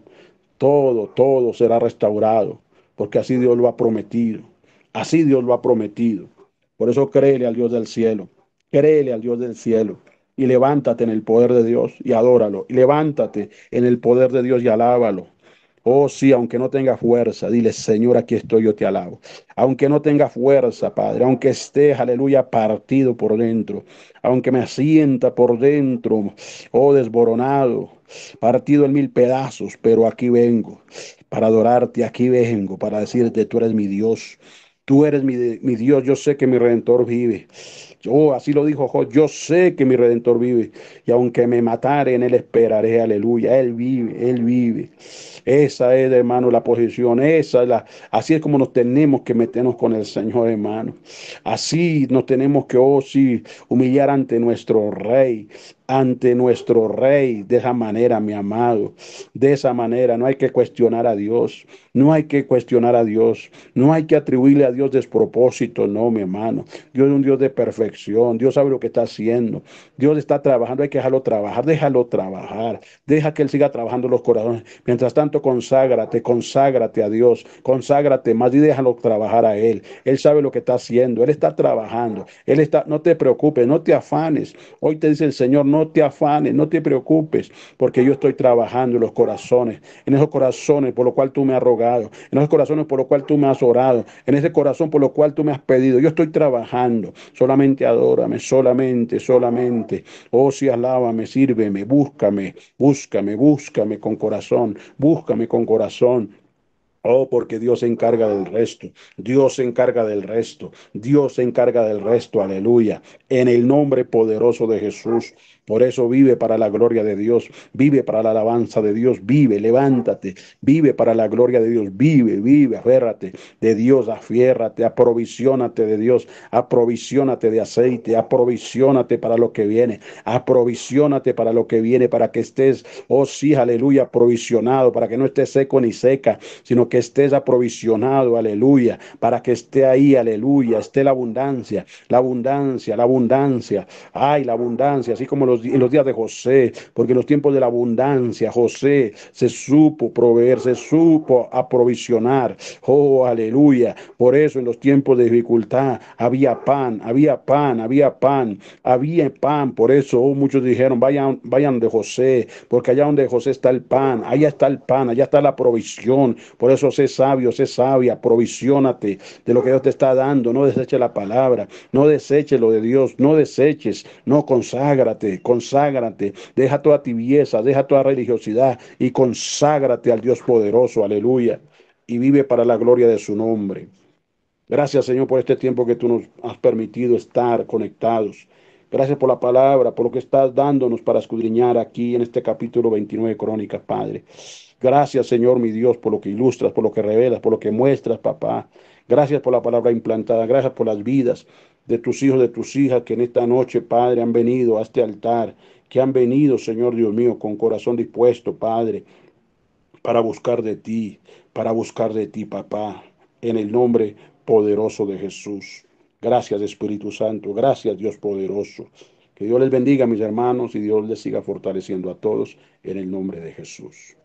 Todo, todo será restaurado, porque así Dios lo ha prometido. Así Dios lo ha prometido. Por eso créele al Dios del cielo. Créele al Dios del cielo y levántate en el poder de Dios y adóralo. Y levántate en el poder de Dios y alábalo. Oh, sí, aunque no tenga fuerza, dile, Señor, aquí estoy, yo te alabo. Aunque no tenga fuerza, Padre, aunque esté, aleluya, partido por dentro, aunque me asienta por dentro, oh, desboronado, partido en mil pedazos, pero aquí vengo para adorarte, aquí vengo para decirte, tú eres mi Dios, tú eres mi Dios, yo sé que mi redentor vive. Yo, así lo dijo José. yo sé que mi redentor vive y aunque me matare en él esperaré, aleluya, él vive, él vive. Esa es, hermano, la posición, esa la, así es como nos tenemos que meternos con el Señor, hermano. Así nos tenemos que, oh sí, humillar ante nuestro Rey, ante nuestro Rey de esa manera, mi amado. De esa manera, no hay que cuestionar a Dios, no hay que cuestionar a Dios, no hay que atribuirle a Dios despropósito, no, mi hermano. Dios es un Dios de perfección, Dios sabe lo que está haciendo, Dios está trabajando, hay que dejarlo trabajar, déjalo trabajar, deja que Él siga trabajando los corazones. Mientras tanto, conságrate, conságrate a Dios, conságrate más y déjalo trabajar a Él. Él sabe lo que está haciendo, Él está trabajando, Él está, no te preocupes, no te afanes. Hoy te dice el Señor, no no te afanes, no te preocupes, porque yo estoy trabajando en los corazones, en esos corazones por lo cual tú me has rogado, en esos corazones por lo cual tú me has orado, en ese corazón por lo cual tú me has pedido. Yo estoy trabajando, solamente adórame, solamente, solamente. Oh, si alábame, sírveme, búscame, búscame, búscame con corazón, búscame con corazón, Oh, porque Dios se encarga del resto. Dios se encarga del resto. Dios se encarga del resto. Aleluya. En el nombre poderoso de Jesús. Por eso vive para la gloria de Dios, vive para la alabanza de Dios, vive, levántate, vive para la gloria de Dios, vive, vive, aférrate de Dios, afiérrate, aprovisionate de Dios, aprovisionate de aceite, aprovisionate para lo que viene, aprovisionate para lo que viene, para que estés, oh sí, aleluya, aprovisionado, para que no estés seco ni seca, sino que estés aprovisionado, aleluya, para que esté ahí, aleluya, esté la abundancia, la abundancia, la abundancia, ay, la abundancia, así como lo los, en los días de José, porque en los tiempos de la abundancia, José se supo proveer, se supo aprovisionar. Oh, aleluya. Por eso en los tiempos de dificultad había pan, había pan, había pan, había pan. Por eso oh, muchos dijeron, vayan, vayan de José, porque allá donde José está el pan, allá está el pan, allá está la provisión. Por eso sé sabio, sé sabia, aprovisionate de lo que Dios te está dando. No deseche la palabra, no deseche lo de Dios, no deseches, no conságrate conságrate, deja toda tibieza, deja toda religiosidad y conságrate al Dios poderoso, aleluya, y vive para la gloria de su nombre. Gracias Señor por este tiempo que tú nos has permitido estar conectados. Gracias por la palabra, por lo que estás dándonos para escudriñar aquí en este capítulo 29 de Crónicas, Padre. Gracias, Señor, mi Dios, por lo que ilustras, por lo que revelas, por lo que muestras, papá. Gracias por la palabra implantada, gracias por las vidas, de tus hijos, de tus hijas que en esta noche, Padre, han venido a este altar, que han venido, Señor Dios mío, con corazón dispuesto, Padre, para buscar de ti, para buscar de ti, papá, en el nombre poderoso de Jesús. Gracias, Espíritu Santo. Gracias, Dios poderoso. Que Dios les bendiga, mis hermanos, y Dios les siga fortaleciendo a todos en el nombre de Jesús.